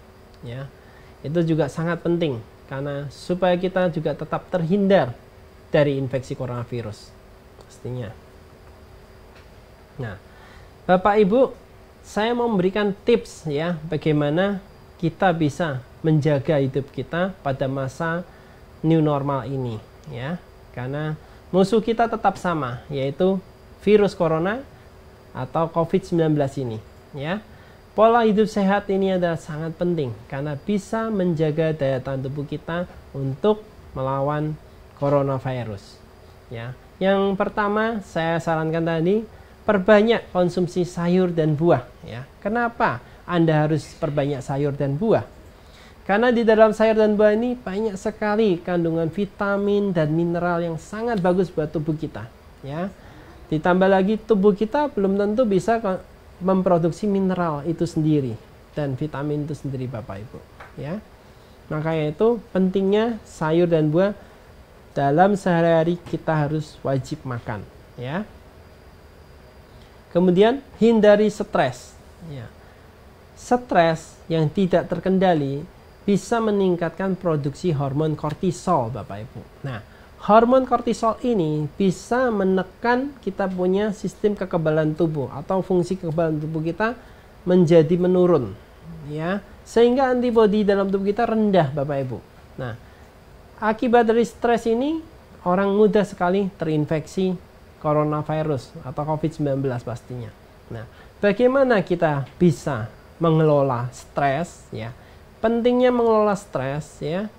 ya itu juga sangat penting karena supaya kita juga tetap terhindar dari infeksi coronavirus pastinya nah Bapak Ibu saya mau memberikan tips ya bagaimana kita bisa menjaga hidup kita pada masa new normal ini ya karena musuh kita tetap sama, yaitu virus corona atau COVID-19 ini. Ya, pola hidup sehat ini adalah sangat penting karena bisa menjaga daya tahan tubuh kita untuk melawan coronavirus. Ya, yang pertama saya sarankan tadi perbanyak konsumsi sayur dan buah. Ya, kenapa Anda harus perbanyak sayur dan buah? Karena di dalam sayur dan buah ini banyak sekali kandungan vitamin dan mineral yang sangat bagus buat tubuh kita, ya. Ditambah lagi tubuh kita belum tentu bisa memproduksi mineral itu sendiri dan vitamin itu sendiri Bapak Ibu, ya. Makanya itu pentingnya sayur dan buah dalam sehari-hari kita harus wajib makan, ya. Kemudian hindari stres, ya. Stres yang tidak terkendali bisa meningkatkan produksi hormon kortisol, Bapak Ibu. Nah, hormon kortisol ini bisa menekan kita punya sistem kekebalan tubuh atau fungsi kekebalan tubuh kita menjadi menurun, ya. Sehingga antibodi dalam tubuh kita rendah, Bapak Ibu. Nah, akibat dari stres ini orang mudah sekali terinfeksi coronavirus atau COVID-19 pastinya. Nah, bagaimana kita bisa mengelola stres ya? pentingnya mengelola stres ya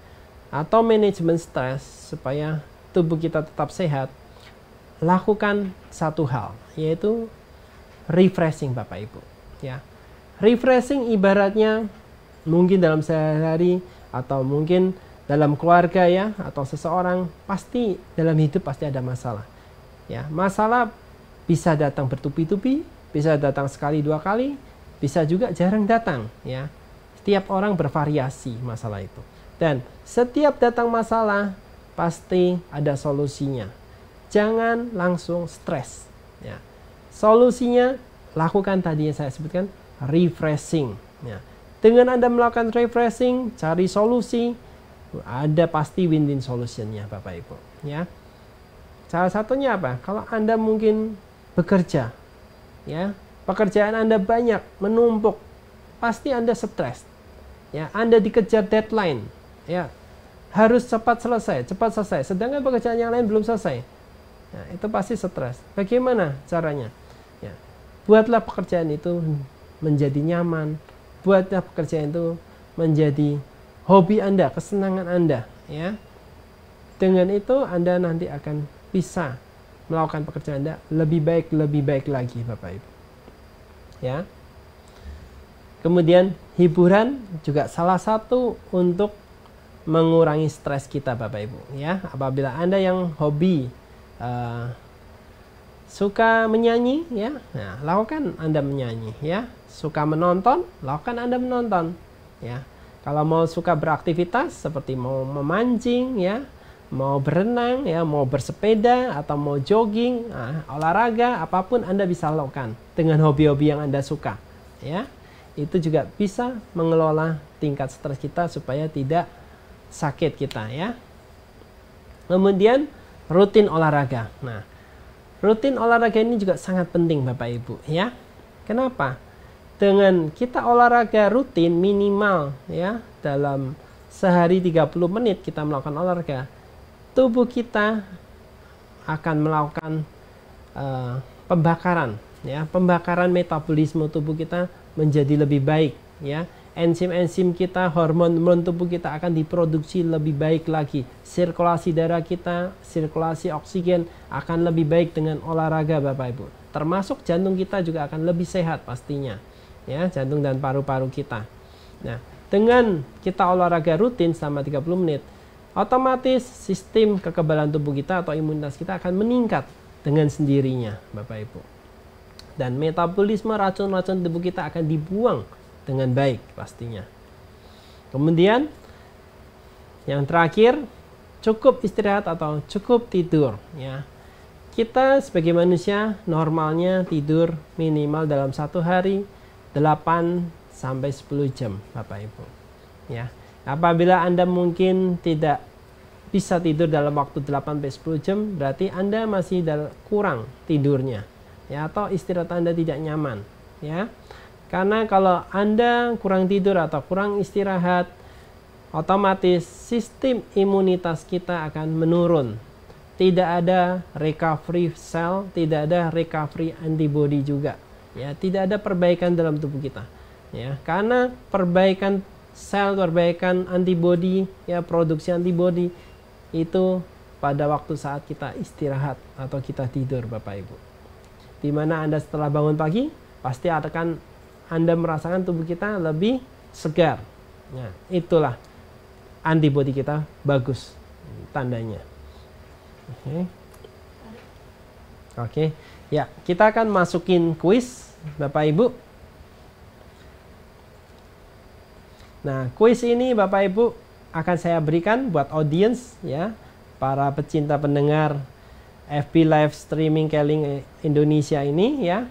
atau manajemen stres supaya tubuh kita tetap sehat lakukan satu hal yaitu refreshing Bapak Ibu ya refreshing ibaratnya mungkin dalam sehari-hari atau mungkin dalam keluarga ya atau seseorang pasti dalam hidup pasti ada masalah ya masalah bisa datang bertubi-tubi bisa datang sekali dua kali bisa juga jarang datang ya Tiap orang bervariasi masalah itu. Dan setiap datang masalah pasti ada solusinya. Jangan langsung stres. Ya. Solusinya lakukan tadi yang saya sebutkan refreshing. Ya. Dengan Anda melakukan refreshing, cari solusi, ada pasti win-win solutionnya Bapak Ibu. Ya. Salah satunya apa? Kalau Anda mungkin bekerja, ya pekerjaan Anda banyak menumpuk, pasti Anda stres ya Anda dikejar deadline ya harus cepat selesai cepat selesai sedangkan pekerjaan yang lain belum selesai ya, itu pasti stres bagaimana caranya ya buatlah pekerjaan itu menjadi nyaman buatlah pekerjaan itu menjadi hobi Anda kesenangan Anda ya dengan itu Anda nanti akan bisa melakukan pekerjaan Anda lebih baik lebih baik lagi Bapak Ibu ya Kemudian hiburan juga salah satu untuk mengurangi stres kita Bapak Ibu ya. Apabila Anda yang hobi uh, suka menyanyi ya, nah, lakukan Anda menyanyi ya. Suka menonton, lakukan Anda menonton ya. Kalau mau suka beraktivitas seperti mau memancing ya, mau berenang ya, mau bersepeda atau mau jogging, nah, olahraga apapun Anda bisa lakukan dengan hobi-hobi yang Anda suka ya itu juga bisa mengelola tingkat stres kita supaya tidak sakit kita ya. Kemudian rutin olahraga. Nah, rutin olahraga ini juga sangat penting Bapak Ibu ya. Kenapa? Dengan kita olahraga rutin minimal ya dalam sehari 30 menit kita melakukan olahraga, tubuh kita akan melakukan uh, pembakaran ya, pembakaran metabolisme tubuh kita menjadi lebih baik ya enzim-enzim kita, hormon-hormon tubuh kita akan diproduksi lebih baik lagi. Sirkulasi darah kita, sirkulasi oksigen akan lebih baik dengan olahraga Bapak Ibu. Termasuk jantung kita juga akan lebih sehat pastinya. Ya, jantung dan paru-paru kita. Nah, dengan kita olahraga rutin selama 30 menit, otomatis sistem kekebalan tubuh kita atau imunitas kita akan meningkat dengan sendirinya, Bapak Ibu dan metabolisme racun-racun tubuh kita akan dibuang dengan baik pastinya. Kemudian yang terakhir cukup istirahat atau cukup tidur ya. Kita sebagai manusia normalnya tidur minimal dalam satu hari 8 sampai 10 jam Bapak Ibu. Ya. Apabila Anda mungkin tidak bisa tidur dalam waktu 8 sampai 10 jam berarti Anda masih kurang tidurnya ya atau istirahat Anda tidak nyaman ya. Karena kalau Anda kurang tidur atau kurang istirahat otomatis sistem imunitas kita akan menurun. Tidak ada recovery cell, tidak ada recovery antibody juga. Ya, tidak ada perbaikan dalam tubuh kita. Ya, karena perbaikan sel, perbaikan antibody, ya produksi antibody itu pada waktu saat kita istirahat atau kita tidur Bapak Ibu di mana Anda setelah bangun pagi pasti akan Anda merasakan tubuh kita lebih segar. Nah, itulah antibodi kita bagus tandanya. Oke. Okay. Oke. Okay. Ya, kita akan masukin kuis Bapak Ibu. Nah, kuis ini Bapak Ibu akan saya berikan buat audiens ya, para pecinta pendengar FB Live Streaming Keling Indonesia ini ya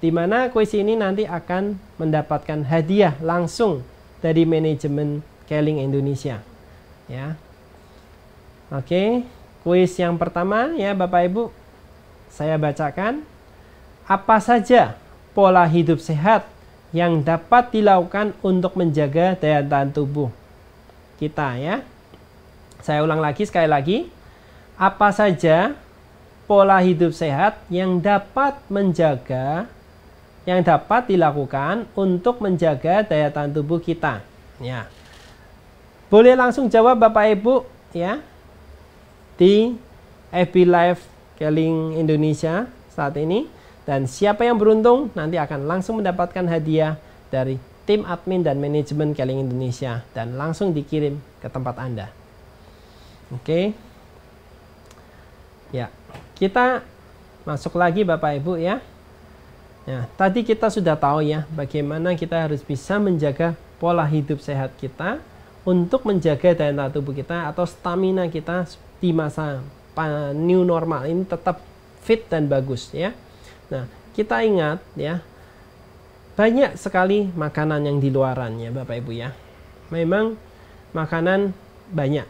di mana kuis ini nanti akan mendapatkan hadiah langsung dari manajemen Keling Indonesia ya oke kuis yang pertama ya Bapak Ibu saya bacakan apa saja pola hidup sehat yang dapat dilakukan untuk menjaga daya tahan tubuh kita ya saya ulang lagi sekali lagi apa saja pola hidup sehat yang dapat menjaga yang dapat dilakukan untuk menjaga daya tahan tubuh kita ya boleh langsung jawab Bapak Ibu ya di FB Live Keling Indonesia saat ini dan siapa yang beruntung nanti akan langsung mendapatkan hadiah dari tim admin dan manajemen Keling Indonesia dan langsung dikirim ke tempat Anda. Oke. Okay kita masuk lagi Bapak Ibu ya. Nah, tadi kita sudah tahu ya bagaimana kita harus bisa menjaga pola hidup sehat kita untuk menjaga daya tahan tubuh kita atau stamina kita di masa new normal ini tetap fit dan bagus ya. Nah, kita ingat ya banyak sekali makanan yang di luaran ya Bapak Ibu ya. Memang makanan banyak,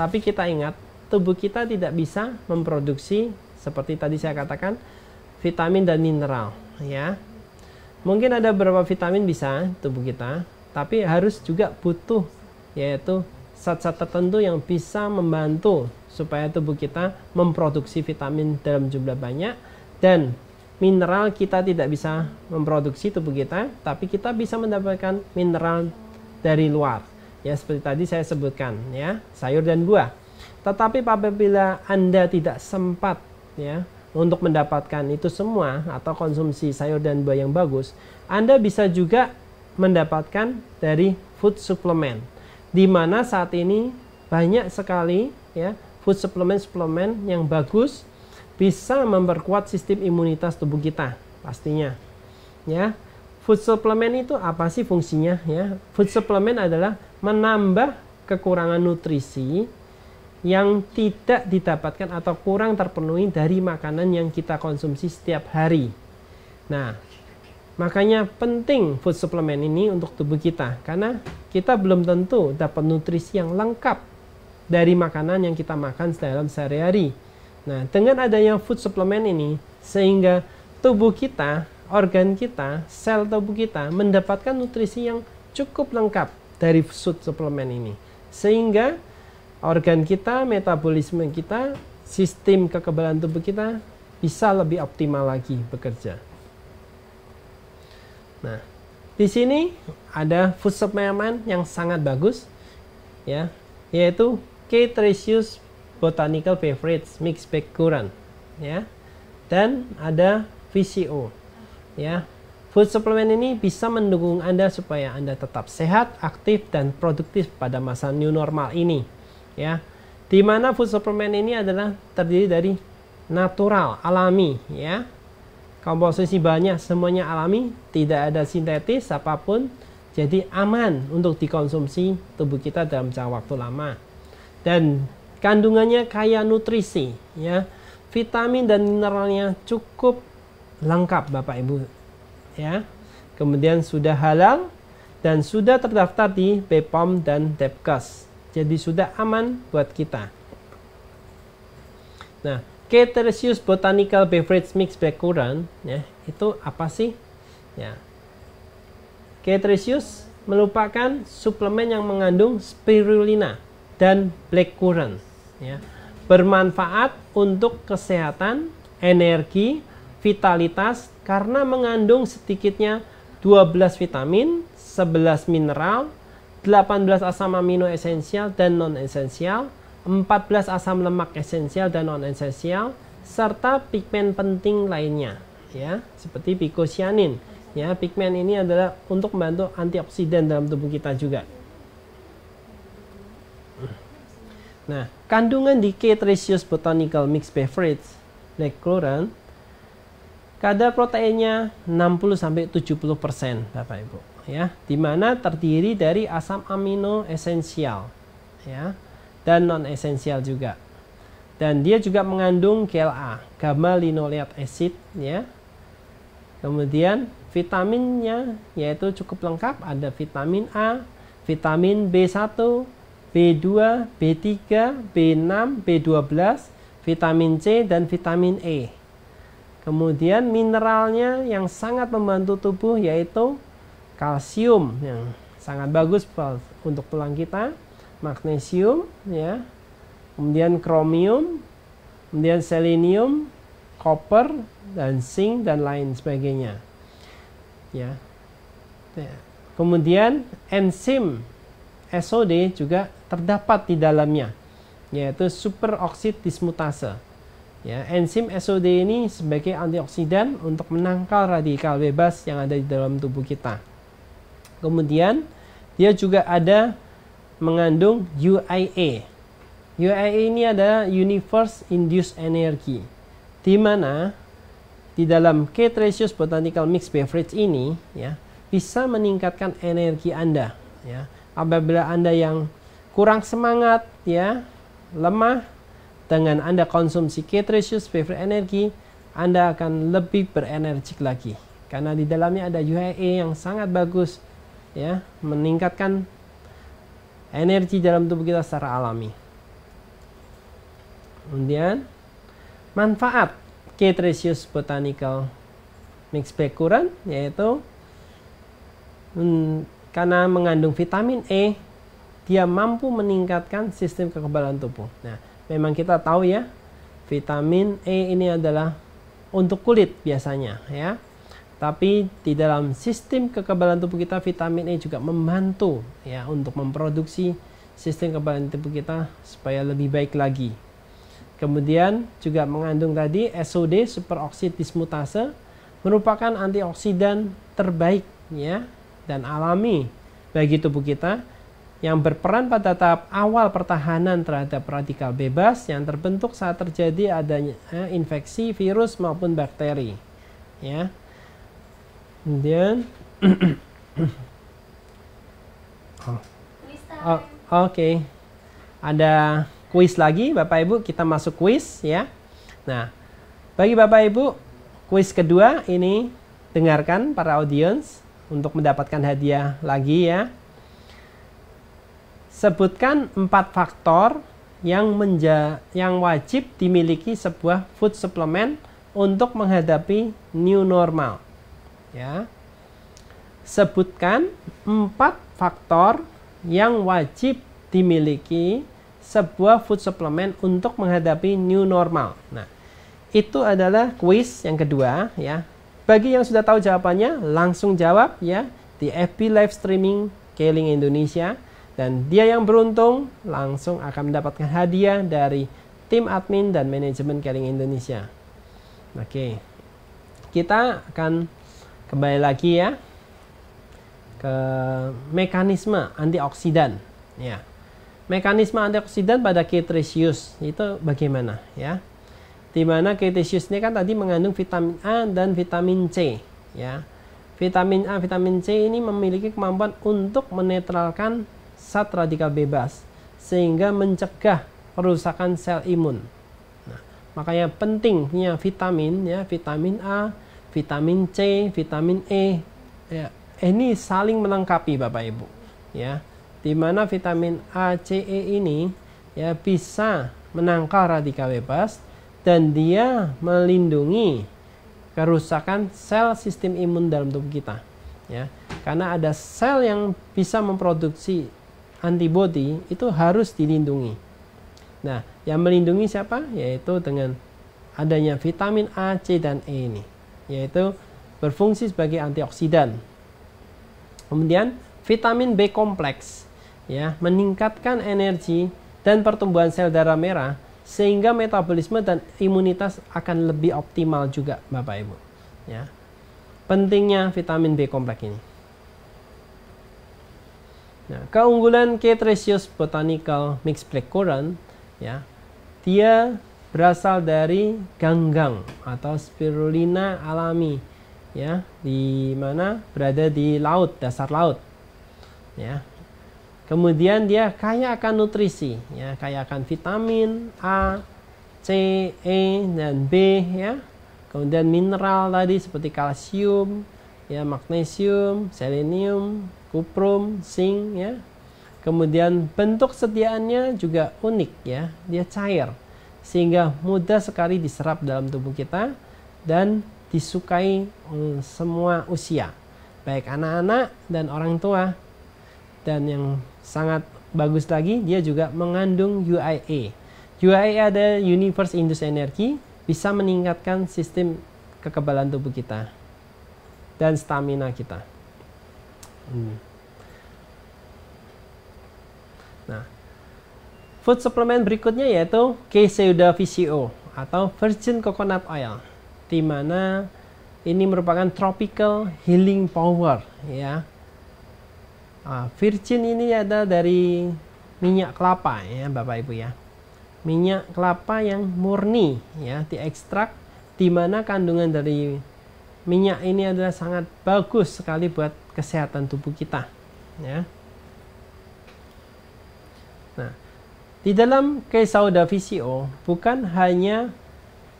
tapi kita ingat tubuh kita tidak bisa memproduksi seperti tadi saya katakan vitamin dan mineral ya mungkin ada beberapa vitamin bisa tubuh kita tapi harus juga butuh yaitu zat-zat tertentu yang bisa membantu supaya tubuh kita memproduksi vitamin dalam jumlah banyak dan mineral kita tidak bisa memproduksi tubuh kita, tapi kita bisa mendapatkan mineral dari luar. Ya, seperti tadi saya sebutkan, ya, sayur dan buah. Tetapi apabila Anda tidak sempat untuk mendapatkan itu semua atau konsumsi sayur dan buah yang bagus, Anda bisa juga mendapatkan dari food supplement. Di mana saat ini banyak sekali ya food supplement-supplement yang bagus bisa memperkuat sistem imunitas tubuh kita pastinya. Ya. Food supplement itu apa sih fungsinya ya? Food supplement adalah menambah kekurangan nutrisi yang tidak didapatkan atau kurang terpenuhi dari makanan yang kita konsumsi setiap hari. Nah, makanya penting food supplement ini untuk tubuh kita karena kita belum tentu dapat nutrisi yang lengkap dari makanan yang kita makan dalam sehari-hari. Nah, dengan adanya food supplement ini sehingga tubuh kita, organ kita, sel tubuh kita mendapatkan nutrisi yang cukup lengkap dari food supplement ini. Sehingga organ kita, metabolisme kita, sistem kekebalan tubuh kita bisa lebih optimal lagi bekerja. Nah, di sini ada food supplement yang sangat bagus ya, yaitu Catricius Botanical Beverage Mix Bag ya. Dan ada VCO ya. Food supplement ini bisa mendukung Anda supaya Anda tetap sehat, aktif dan produktif pada masa new normal ini ya. Di mana food supplement ini adalah terdiri dari natural, alami ya. Komposisi banyak, semuanya alami, tidak ada sintetis apapun. Jadi aman untuk dikonsumsi tubuh kita dalam jangka waktu lama. Dan kandungannya kaya nutrisi ya. Vitamin dan mineralnya cukup lengkap Bapak Ibu ya. Kemudian sudah halal dan sudah terdaftar di BPOM dan Depkes. Jadi sudah aman buat kita. Nah, Catericius Botanical Beverage Mix Bakuran, ya, itu apa sih? Ya. Catericius merupakan suplemen yang mengandung spirulina dan blackcurrant ya. Bermanfaat untuk kesehatan, energi, vitalitas karena mengandung sedikitnya 12 vitamin, 11 mineral, 18 asam amino esensial dan non-esensial, 14 asam lemak esensial dan non-esensial, serta pigmen penting lainnya, ya, seperti picosianin. Ya, pigmen ini adalah untuk membantu antioksidan dalam tubuh kita juga. Nah, kandungan di Catricius botanical mixed beverage lactoran kadar proteinnya 60 sampai 70% Bapak Ibu ya, mana terdiri dari asam amino esensial ya, dan non esensial juga. Dan dia juga mengandung GLA, gamma linoleat acid ya. Kemudian vitaminnya yaitu cukup lengkap ada vitamin A, vitamin B1, B2, B3, B6, B12, vitamin C dan vitamin E. Kemudian mineralnya yang sangat membantu tubuh yaitu kalsium yang sangat bagus untuk tulang kita, magnesium ya, kemudian kromium, kemudian selenium, koper dan zinc dan lain sebagainya. Ya. ya. Kemudian enzim SOD juga terdapat di dalamnya yaitu superoksid dismutase. Ya, enzim SOD ini sebagai antioksidan untuk menangkal radikal bebas yang ada di dalam tubuh kita. Kemudian dia juga ada mengandung UIA. UIA ini ada Universe Induced Energy. Di mana di dalam K Botanical Mixed Beverage ini ya bisa meningkatkan energi Anda ya. Apabila Anda yang kurang semangat ya, lemah dengan Anda konsumsi K Beverage Energy, Anda akan lebih berenergik lagi karena di dalamnya ada UIA yang sangat bagus ya meningkatkan energi dalam tubuh kita secara alami. Kemudian manfaat Catricius botanical mix bekuran yaitu hmm, karena mengandung vitamin E dia mampu meningkatkan sistem kekebalan tubuh. Nah, memang kita tahu ya vitamin E ini adalah untuk kulit biasanya ya tapi di dalam sistem kekebalan tubuh kita vitamin E juga membantu ya untuk memproduksi sistem kekebalan tubuh kita supaya lebih baik lagi. Kemudian juga mengandung tadi SOD superoksid dismutase merupakan antioksidan terbaik ya dan alami bagi tubuh kita yang berperan pada tahap awal pertahanan terhadap radikal bebas yang terbentuk saat terjadi adanya eh, infeksi virus maupun bakteri ya kemudian oh, oh. oke okay. ada kuis lagi bapak ibu kita masuk kuis ya nah bagi bapak ibu kuis kedua ini dengarkan para audiens untuk mendapatkan hadiah lagi ya sebutkan empat faktor yang menja yang wajib dimiliki sebuah food supplement untuk menghadapi new normal ya. Sebutkan empat faktor yang wajib dimiliki sebuah food supplement untuk menghadapi new normal. Nah, itu adalah quiz yang kedua ya. Bagi yang sudah tahu jawabannya, langsung jawab ya di FB live streaming Keling Indonesia dan dia yang beruntung langsung akan mendapatkan hadiah dari tim admin dan manajemen Keling Indonesia. Oke. Kita akan Kembali lagi ya ke mekanisme antioksidan ya. Mekanisme antioksidan pada Ketrisius itu bagaimana ya? Di mana Ketrisius ini kan tadi mengandung vitamin A dan vitamin C ya. Vitamin A, vitamin C ini memiliki kemampuan untuk menetralkan zat radikal bebas sehingga mencegah perusakan sel imun. Nah, makanya pentingnya vitamin ya, vitamin A, vitamin C, vitamin E. Ya, ini saling melengkapi Bapak Ibu. Ya, di mana vitamin A, C, E ini ya bisa menangkal radikal bebas dan dia melindungi kerusakan sel sistem imun dalam tubuh kita. Ya, karena ada sel yang bisa memproduksi antibodi itu harus dilindungi. Nah, yang melindungi siapa? Yaitu dengan adanya vitamin A, C, dan E ini yaitu berfungsi sebagai antioksidan. Kemudian vitamin B kompleks ya meningkatkan energi dan pertumbuhan sel darah merah sehingga metabolisme dan imunitas akan lebih optimal juga Bapak Ibu ya. Pentingnya vitamin B kompleks ini. Nah, keunggulan Catricius botanical mixed black ya. Dia berasal dari ganggang atau spirulina alami ya di mana berada di laut dasar laut ya kemudian dia kaya akan nutrisi ya kaya akan vitamin A C E dan B ya kemudian mineral tadi seperti kalsium ya magnesium selenium kuprum zinc ya kemudian bentuk sediaannya juga unik ya dia cair sehingga mudah sekali diserap dalam tubuh kita dan disukai semua usia, baik anak-anak dan orang tua. Dan yang sangat bagus lagi, dia juga mengandung UIA. UIA ada Universe Induced Energy, bisa meningkatkan sistem kekebalan tubuh kita dan stamina kita. Hmm. Food supplement berikutnya yaitu Keseuda VCO atau Virgin Coconut Oil, di mana ini merupakan tropical healing power ya. Ah, virgin ini ada dari minyak kelapa ya Bapak Ibu ya. Minyak kelapa yang murni ya diekstrak di mana kandungan dari minyak ini adalah sangat bagus sekali buat kesehatan tubuh kita ya. Di dalam Kesauda VCO bukan hanya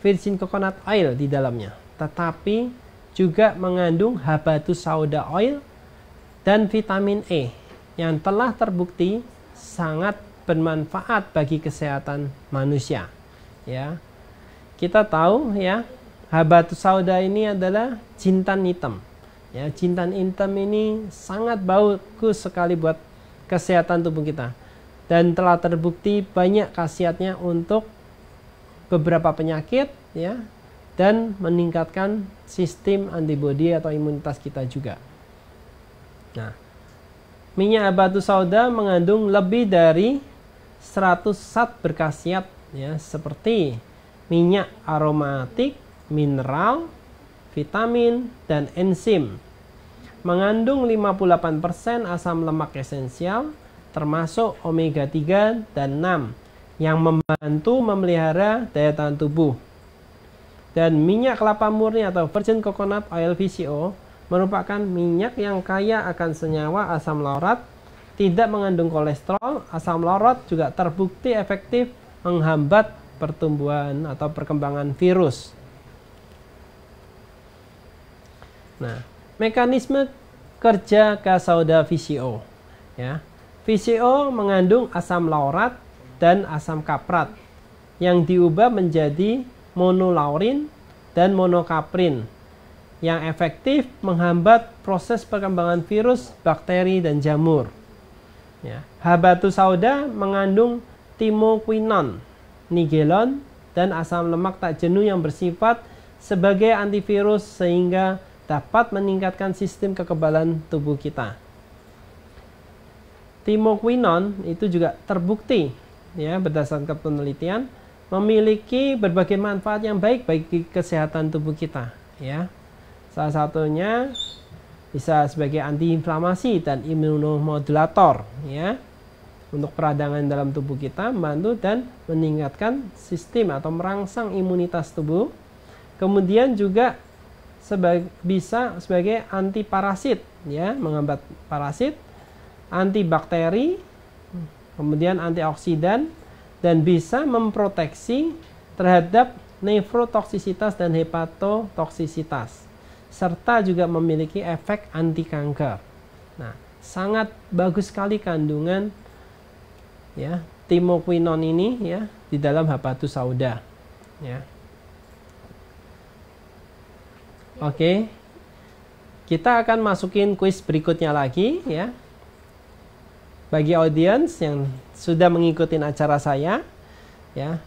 virgin coconut oil di dalamnya, tetapi juga mengandung habatus sauda oil dan vitamin E yang telah terbukti sangat bermanfaat bagi kesehatan manusia. Ya. Kita tahu ya, habatus sauda ini adalah jintan hitam. Ya, jintan hitam ini sangat bagus sekali buat kesehatan tubuh kita dan telah terbukti banyak khasiatnya untuk beberapa penyakit ya dan meningkatkan sistem antibodi atau imunitas kita juga. Nah, minyak batu sauda mengandung lebih dari 100 zat berkhasiat ya seperti minyak aromatik, mineral, vitamin, dan enzim. Mengandung 58% asam lemak esensial, termasuk omega 3 dan 6 yang membantu memelihara daya tahan tubuh. Dan minyak kelapa murni atau virgin coconut oil VCO merupakan minyak yang kaya akan senyawa asam laurat, tidak mengandung kolesterol, asam laurat juga terbukti efektif menghambat pertumbuhan atau perkembangan virus. Nah, mekanisme kerja kasauda VCO ya. VCO mengandung asam laurat dan asam kaprat yang diubah menjadi monolaurin dan monokaprin yang efektif menghambat proses perkembangan virus, bakteri, dan jamur. Ya. Habatu sauda mengandung timoquinon, nigelon, dan asam lemak tak jenuh yang bersifat sebagai antivirus sehingga dapat meningkatkan sistem kekebalan tubuh kita timoquinon itu juga terbukti ya berdasarkan penelitian memiliki berbagai manfaat yang baik bagi kesehatan tubuh kita ya. Salah satunya bisa sebagai antiinflamasi dan imunomodulator ya untuk peradangan dalam tubuh kita membantu dan meningkatkan sistem atau merangsang imunitas tubuh kemudian juga sebagai, bisa sebagai antiparasit ya menghambat parasit antibakteri, kemudian antioksidan, dan bisa memproteksi terhadap nefrotoksisitas dan hepatotoksisitas, serta juga memiliki efek anti kanker. Nah, sangat bagus sekali kandungan ya timoquinon ini ya di dalam habatus sauda ya. Oke. Okay. Kita akan masukin kuis berikutnya lagi ya bagi audiens yang sudah mengikuti acara saya, ya,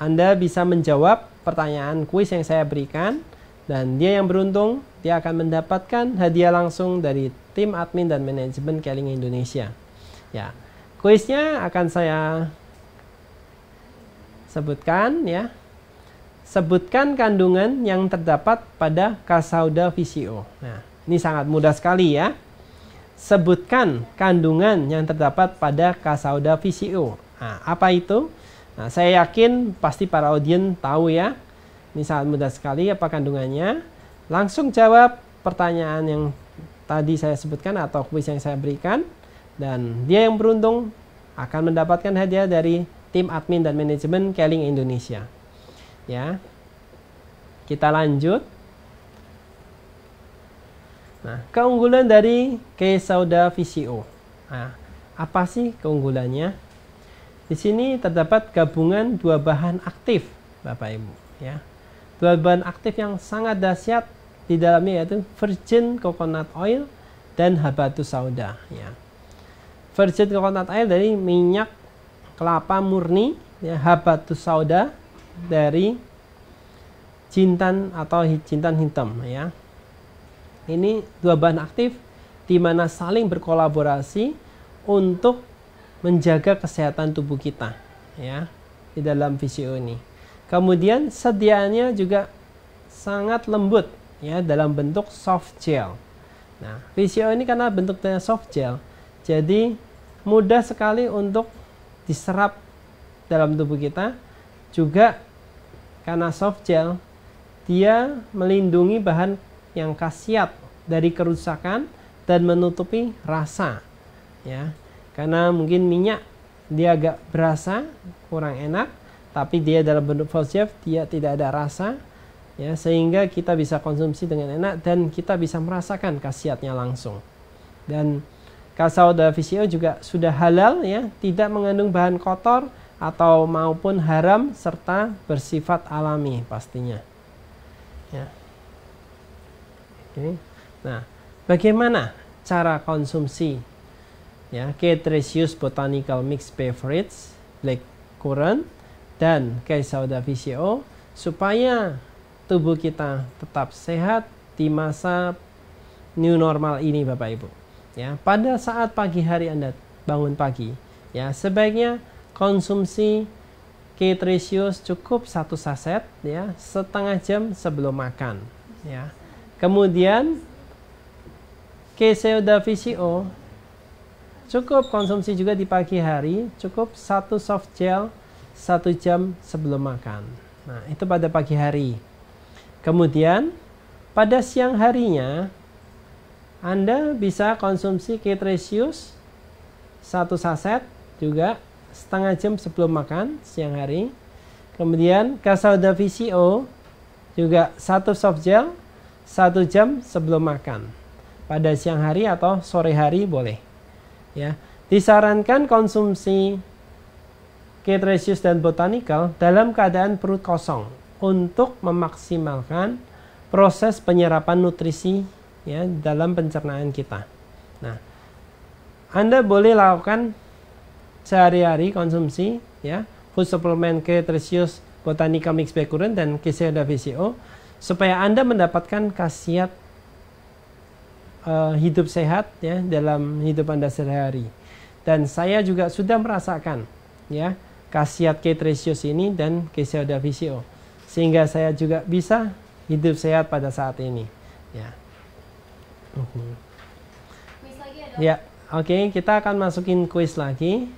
Anda bisa menjawab pertanyaan kuis yang saya berikan dan dia yang beruntung dia akan mendapatkan hadiah langsung dari tim admin dan manajemen Keling Indonesia. Ya, kuisnya akan saya sebutkan ya. Sebutkan kandungan yang terdapat pada kasauda VCO. Nah, ini sangat mudah sekali ya sebutkan kandungan yang terdapat pada kasauda VCO. Nah, apa itu? Nah, saya yakin pasti para audien tahu ya. Ini sangat mudah sekali apa kandungannya. Langsung jawab pertanyaan yang tadi saya sebutkan atau kuis yang saya berikan dan dia yang beruntung akan mendapatkan hadiah dari tim admin dan manajemen Keling Indonesia. Ya. Kita lanjut. Nah, keunggulan dari Kesauda VCO. Nah, apa sih keunggulannya? Di sini terdapat gabungan dua bahan aktif, Bapak Ibu, ya. Dua bahan aktif yang sangat dahsyat di dalamnya yaitu virgin coconut oil dan habatus sauda, ya. Virgin coconut oil dari minyak kelapa murni, ya, habatus sauda dari jintan atau jintan hitam, ya ini dua bahan aktif di mana saling berkolaborasi untuk menjaga kesehatan tubuh kita ya di dalam VCO ini. Kemudian sediaannya juga sangat lembut ya dalam bentuk soft gel. Nah, VCO ini karena bentuknya soft gel, jadi mudah sekali untuk diserap dalam tubuh kita. Juga karena soft gel, dia melindungi bahan yang khasiat dari kerusakan dan menutupi rasa ya karena mungkin minyak dia agak berasa kurang enak tapi dia dalam bentuk positif dia tidak ada rasa ya sehingga kita bisa konsumsi dengan enak dan kita bisa merasakan khasiatnya langsung dan kasauda visio juga sudah halal ya tidak mengandung bahan kotor atau maupun haram serta bersifat alami pastinya ya Okay. Nah, bagaimana cara konsumsi ya Catricius botanical mix beverage black currant dan Caesauda VCO supaya tubuh kita tetap sehat di masa new normal ini Bapak Ibu. Ya, pada saat pagi hari Anda bangun pagi, ya sebaiknya konsumsi Catricius cukup satu saset ya setengah jam sebelum makan ya. Kemudian vco cukup konsumsi juga di pagi hari, cukup satu soft gel satu jam sebelum makan. Nah, itu pada pagi hari. Kemudian pada siang harinya Anda bisa konsumsi ketresius satu saset juga setengah jam sebelum makan siang hari. Kemudian vco juga satu soft gel satu jam sebelum makan. Pada siang hari atau sore hari boleh. Ya, disarankan konsumsi Ketresius dan botanikal dalam keadaan perut kosong untuk memaksimalkan proses penyerapan nutrisi ya dalam pencernaan kita. Nah, Anda boleh lakukan sehari-hari konsumsi ya food supplement Ketresius botanical mix bakuren dan kisah VCO supaya Anda mendapatkan khasiat uh, hidup sehat ya dalam hidup Anda sehari-hari. Dan saya juga sudah merasakan ya khasiat Ketresius ini dan kesehatan Visio sehingga saya juga bisa hidup sehat pada saat ini. Ya. Mhm. ya, oke, okay, kita akan masukin kuis lagi.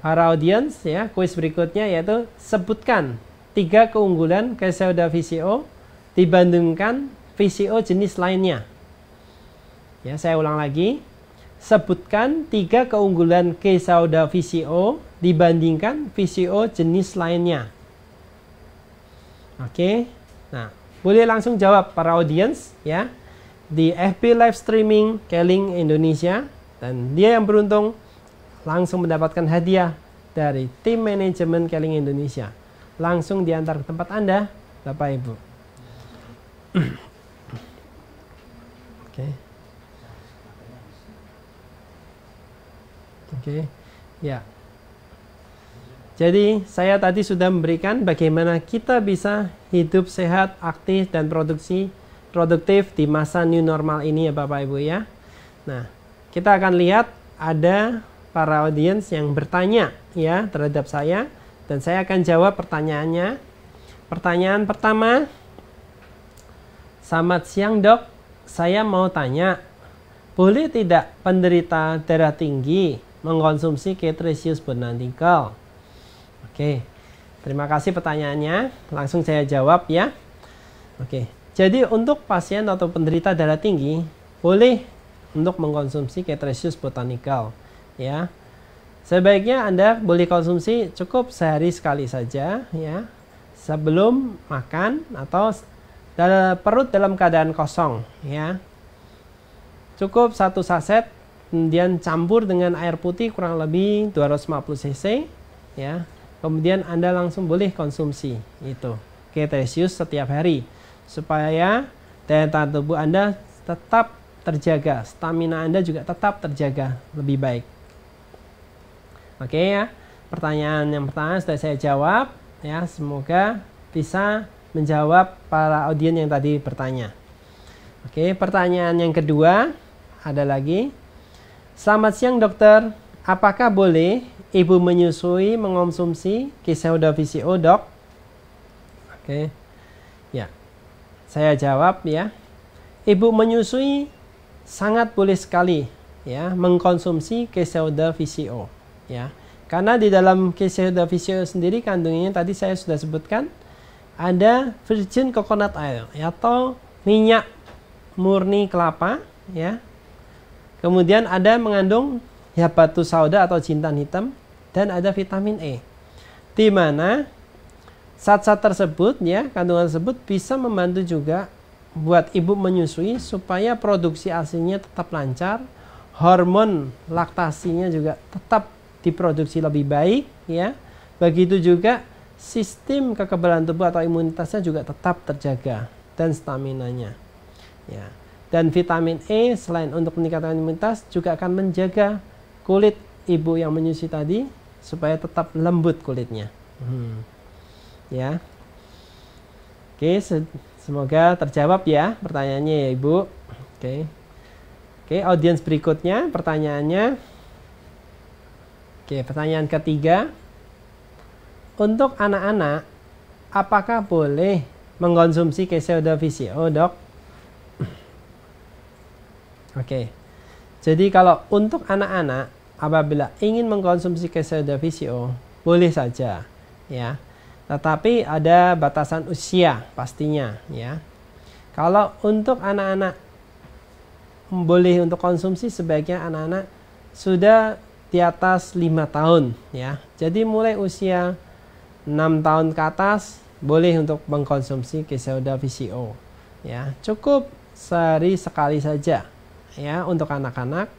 para audience ya kuis berikutnya yaitu sebutkan tiga keunggulan Keseuda VCO dibandingkan VCO jenis lainnya. Ya, saya ulang lagi. Sebutkan tiga keunggulan Keseuda VCO dibandingkan VCO jenis lainnya. Oke. Nah, boleh langsung jawab para audience ya di FB live streaming Keling Indonesia dan dia yang beruntung langsung mendapatkan hadiah dari tim manajemen Keling Indonesia. Langsung diantar ke tempat Anda, Bapak Ibu. Oke. Okay. Oke. Okay. Ya. Jadi, saya tadi sudah memberikan bagaimana kita bisa hidup sehat, aktif dan produksi produktif di masa new normal ini ya Bapak Ibu ya. Nah, kita akan lihat ada para audiens yang bertanya ya terhadap saya dan saya akan jawab pertanyaannya. Pertanyaan pertama, Selamat siang dok, saya mau tanya, boleh tidak penderita darah tinggi mengkonsumsi ketresius botanical? Oke, terima kasih pertanyaannya. Langsung saya jawab ya. Oke, jadi untuk pasien atau penderita darah tinggi, boleh untuk mengkonsumsi ketresius botanical ya. Sebaiknya Anda boleh konsumsi cukup sehari sekali saja ya. Sebelum makan atau perut dalam keadaan kosong ya. Cukup satu saset kemudian campur dengan air putih kurang lebih 250 cc ya. Kemudian Anda langsung boleh konsumsi itu. Ketesius setiap hari supaya daya tahan tubuh Anda tetap terjaga, stamina Anda juga tetap terjaga lebih baik. Oke okay, ya. Pertanyaan yang pertama sudah saya jawab ya. Semoga bisa menjawab para audiens yang tadi bertanya. Oke, okay, pertanyaan yang kedua ada lagi. Selamat siang dokter, apakah boleh ibu menyusui mengonsumsi pseudovisio dok? Oke, okay. ya saya jawab ya. Ibu menyusui sangat boleh sekali ya mengkonsumsi pseudovisio ya. Karena di dalam case Caseiodaphysia sendiri kandungannya tadi saya sudah sebutkan ada virgin coconut oil atau minyak murni kelapa ya. Kemudian ada mengandung batu sauda atau jintan hitam dan ada vitamin E. Di mana zat-zat tersebut ya, kandungan tersebut bisa membantu juga buat ibu menyusui supaya produksi asinya tetap lancar, hormon laktasinya juga tetap diproduksi lebih baik ya. Begitu juga sistem kekebalan tubuh atau imunitasnya juga tetap terjaga dan staminanya. Ya. Dan vitamin E selain untuk meningkatkan imunitas juga akan menjaga kulit ibu yang menyusui tadi supaya tetap lembut kulitnya. Hmm. Ya. Oke, se semoga terjawab ya pertanyaannya ya Ibu. Oke. Oke, audiens berikutnya pertanyaannya Oke, pertanyaan ketiga. Untuk anak-anak, apakah boleh mengkonsumsi visio dok? Oke, jadi kalau untuk anak-anak, apabila ingin mengkonsumsi visio boleh saja, ya. Tetapi ada batasan usia pastinya, ya. Kalau untuk anak-anak boleh untuk konsumsi, sebaiknya anak-anak sudah di atas 5 tahun ya. Jadi mulai usia 6 tahun ke atas boleh untuk mengkonsumsi keseoda VCO ya. Cukup sehari sekali saja ya untuk anak-anak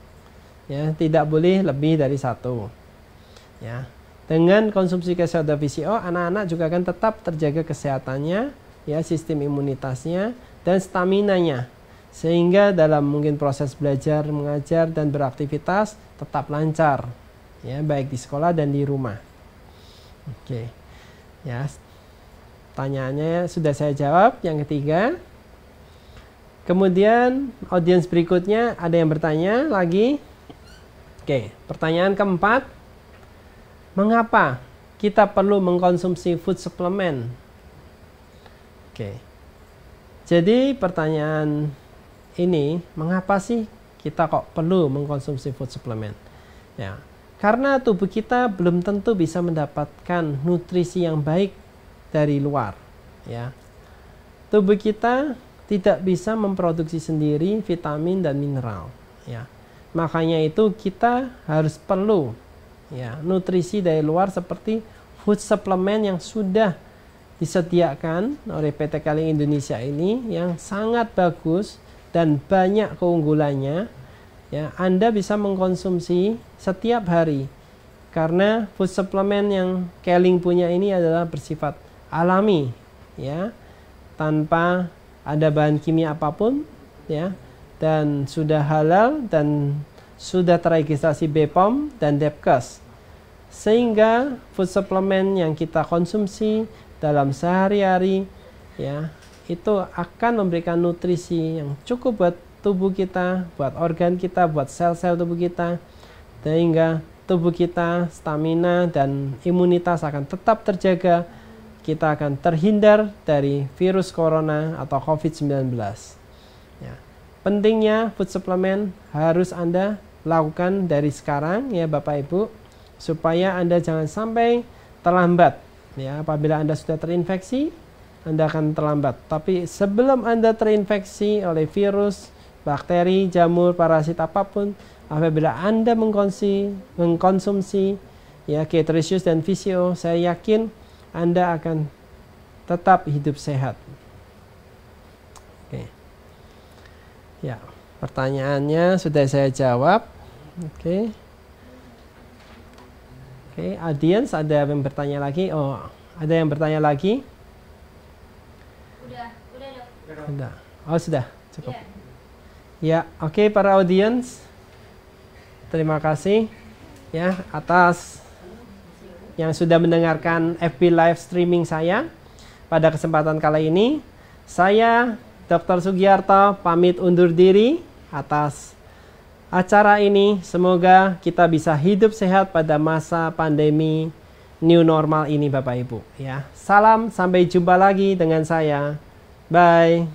ya, tidak boleh lebih dari satu ya. Dengan konsumsi keseoda VCO anak-anak juga akan tetap terjaga kesehatannya ya, sistem imunitasnya dan stamina nya sehingga dalam mungkin proses belajar mengajar dan beraktivitas tetap lancar ya baik di sekolah dan di rumah oke okay. ya tanyaannya sudah saya jawab yang ketiga kemudian audiens berikutnya ada yang bertanya lagi oke okay. pertanyaan keempat mengapa kita perlu mengkonsumsi food supplement oke okay. jadi pertanyaan ini mengapa sih kita kok perlu mengkonsumsi food supplement? Ya, karena tubuh kita belum tentu bisa mendapatkan nutrisi yang baik dari luar, ya. Tubuh kita tidak bisa memproduksi sendiri vitamin dan mineral, ya. Makanya itu kita harus perlu ya nutrisi dari luar seperti food supplement yang sudah disediakan oleh PT Kali Indonesia ini yang sangat bagus dan banyak keunggulannya ya Anda bisa mengkonsumsi setiap hari karena food supplement yang Keling punya ini adalah bersifat alami ya tanpa ada bahan kimia apapun ya dan sudah halal dan sudah terregistrasi BPOM dan Depkes sehingga food supplement yang kita konsumsi dalam sehari-hari ya itu akan memberikan nutrisi yang cukup buat tubuh kita, buat organ kita, buat sel-sel tubuh kita, sehingga tubuh kita, stamina, dan imunitas akan tetap terjaga. Kita akan terhindar dari virus corona atau COVID-19. Ya. Pentingnya food supplement harus Anda lakukan dari sekarang ya Bapak Ibu supaya Anda jangan sampai terlambat ya apabila Anda sudah terinfeksi anda akan terlambat. Tapi sebelum Anda terinfeksi oleh virus, bakteri, jamur, parasit apapun, apabila Anda mengkonsumsi, mengkonsumsi ya Ketrisius dan Visio, saya yakin Anda akan tetap hidup sehat. Oke. Ya, pertanyaannya sudah saya jawab. Oke. Oke, audience ada yang bertanya lagi? Oh, ada yang bertanya lagi? tidak Oh, sudah. Cukup. Iya. Ya, oke okay, para audiens. Terima kasih ya atas yang sudah mendengarkan FB live streaming saya pada kesempatan kali ini. Saya Dr. Sugiarto pamit undur diri atas acara ini. Semoga kita bisa hidup sehat pada masa pandemi new normal ini Bapak Ibu ya. Salam sampai jumpa lagi dengan saya Bye.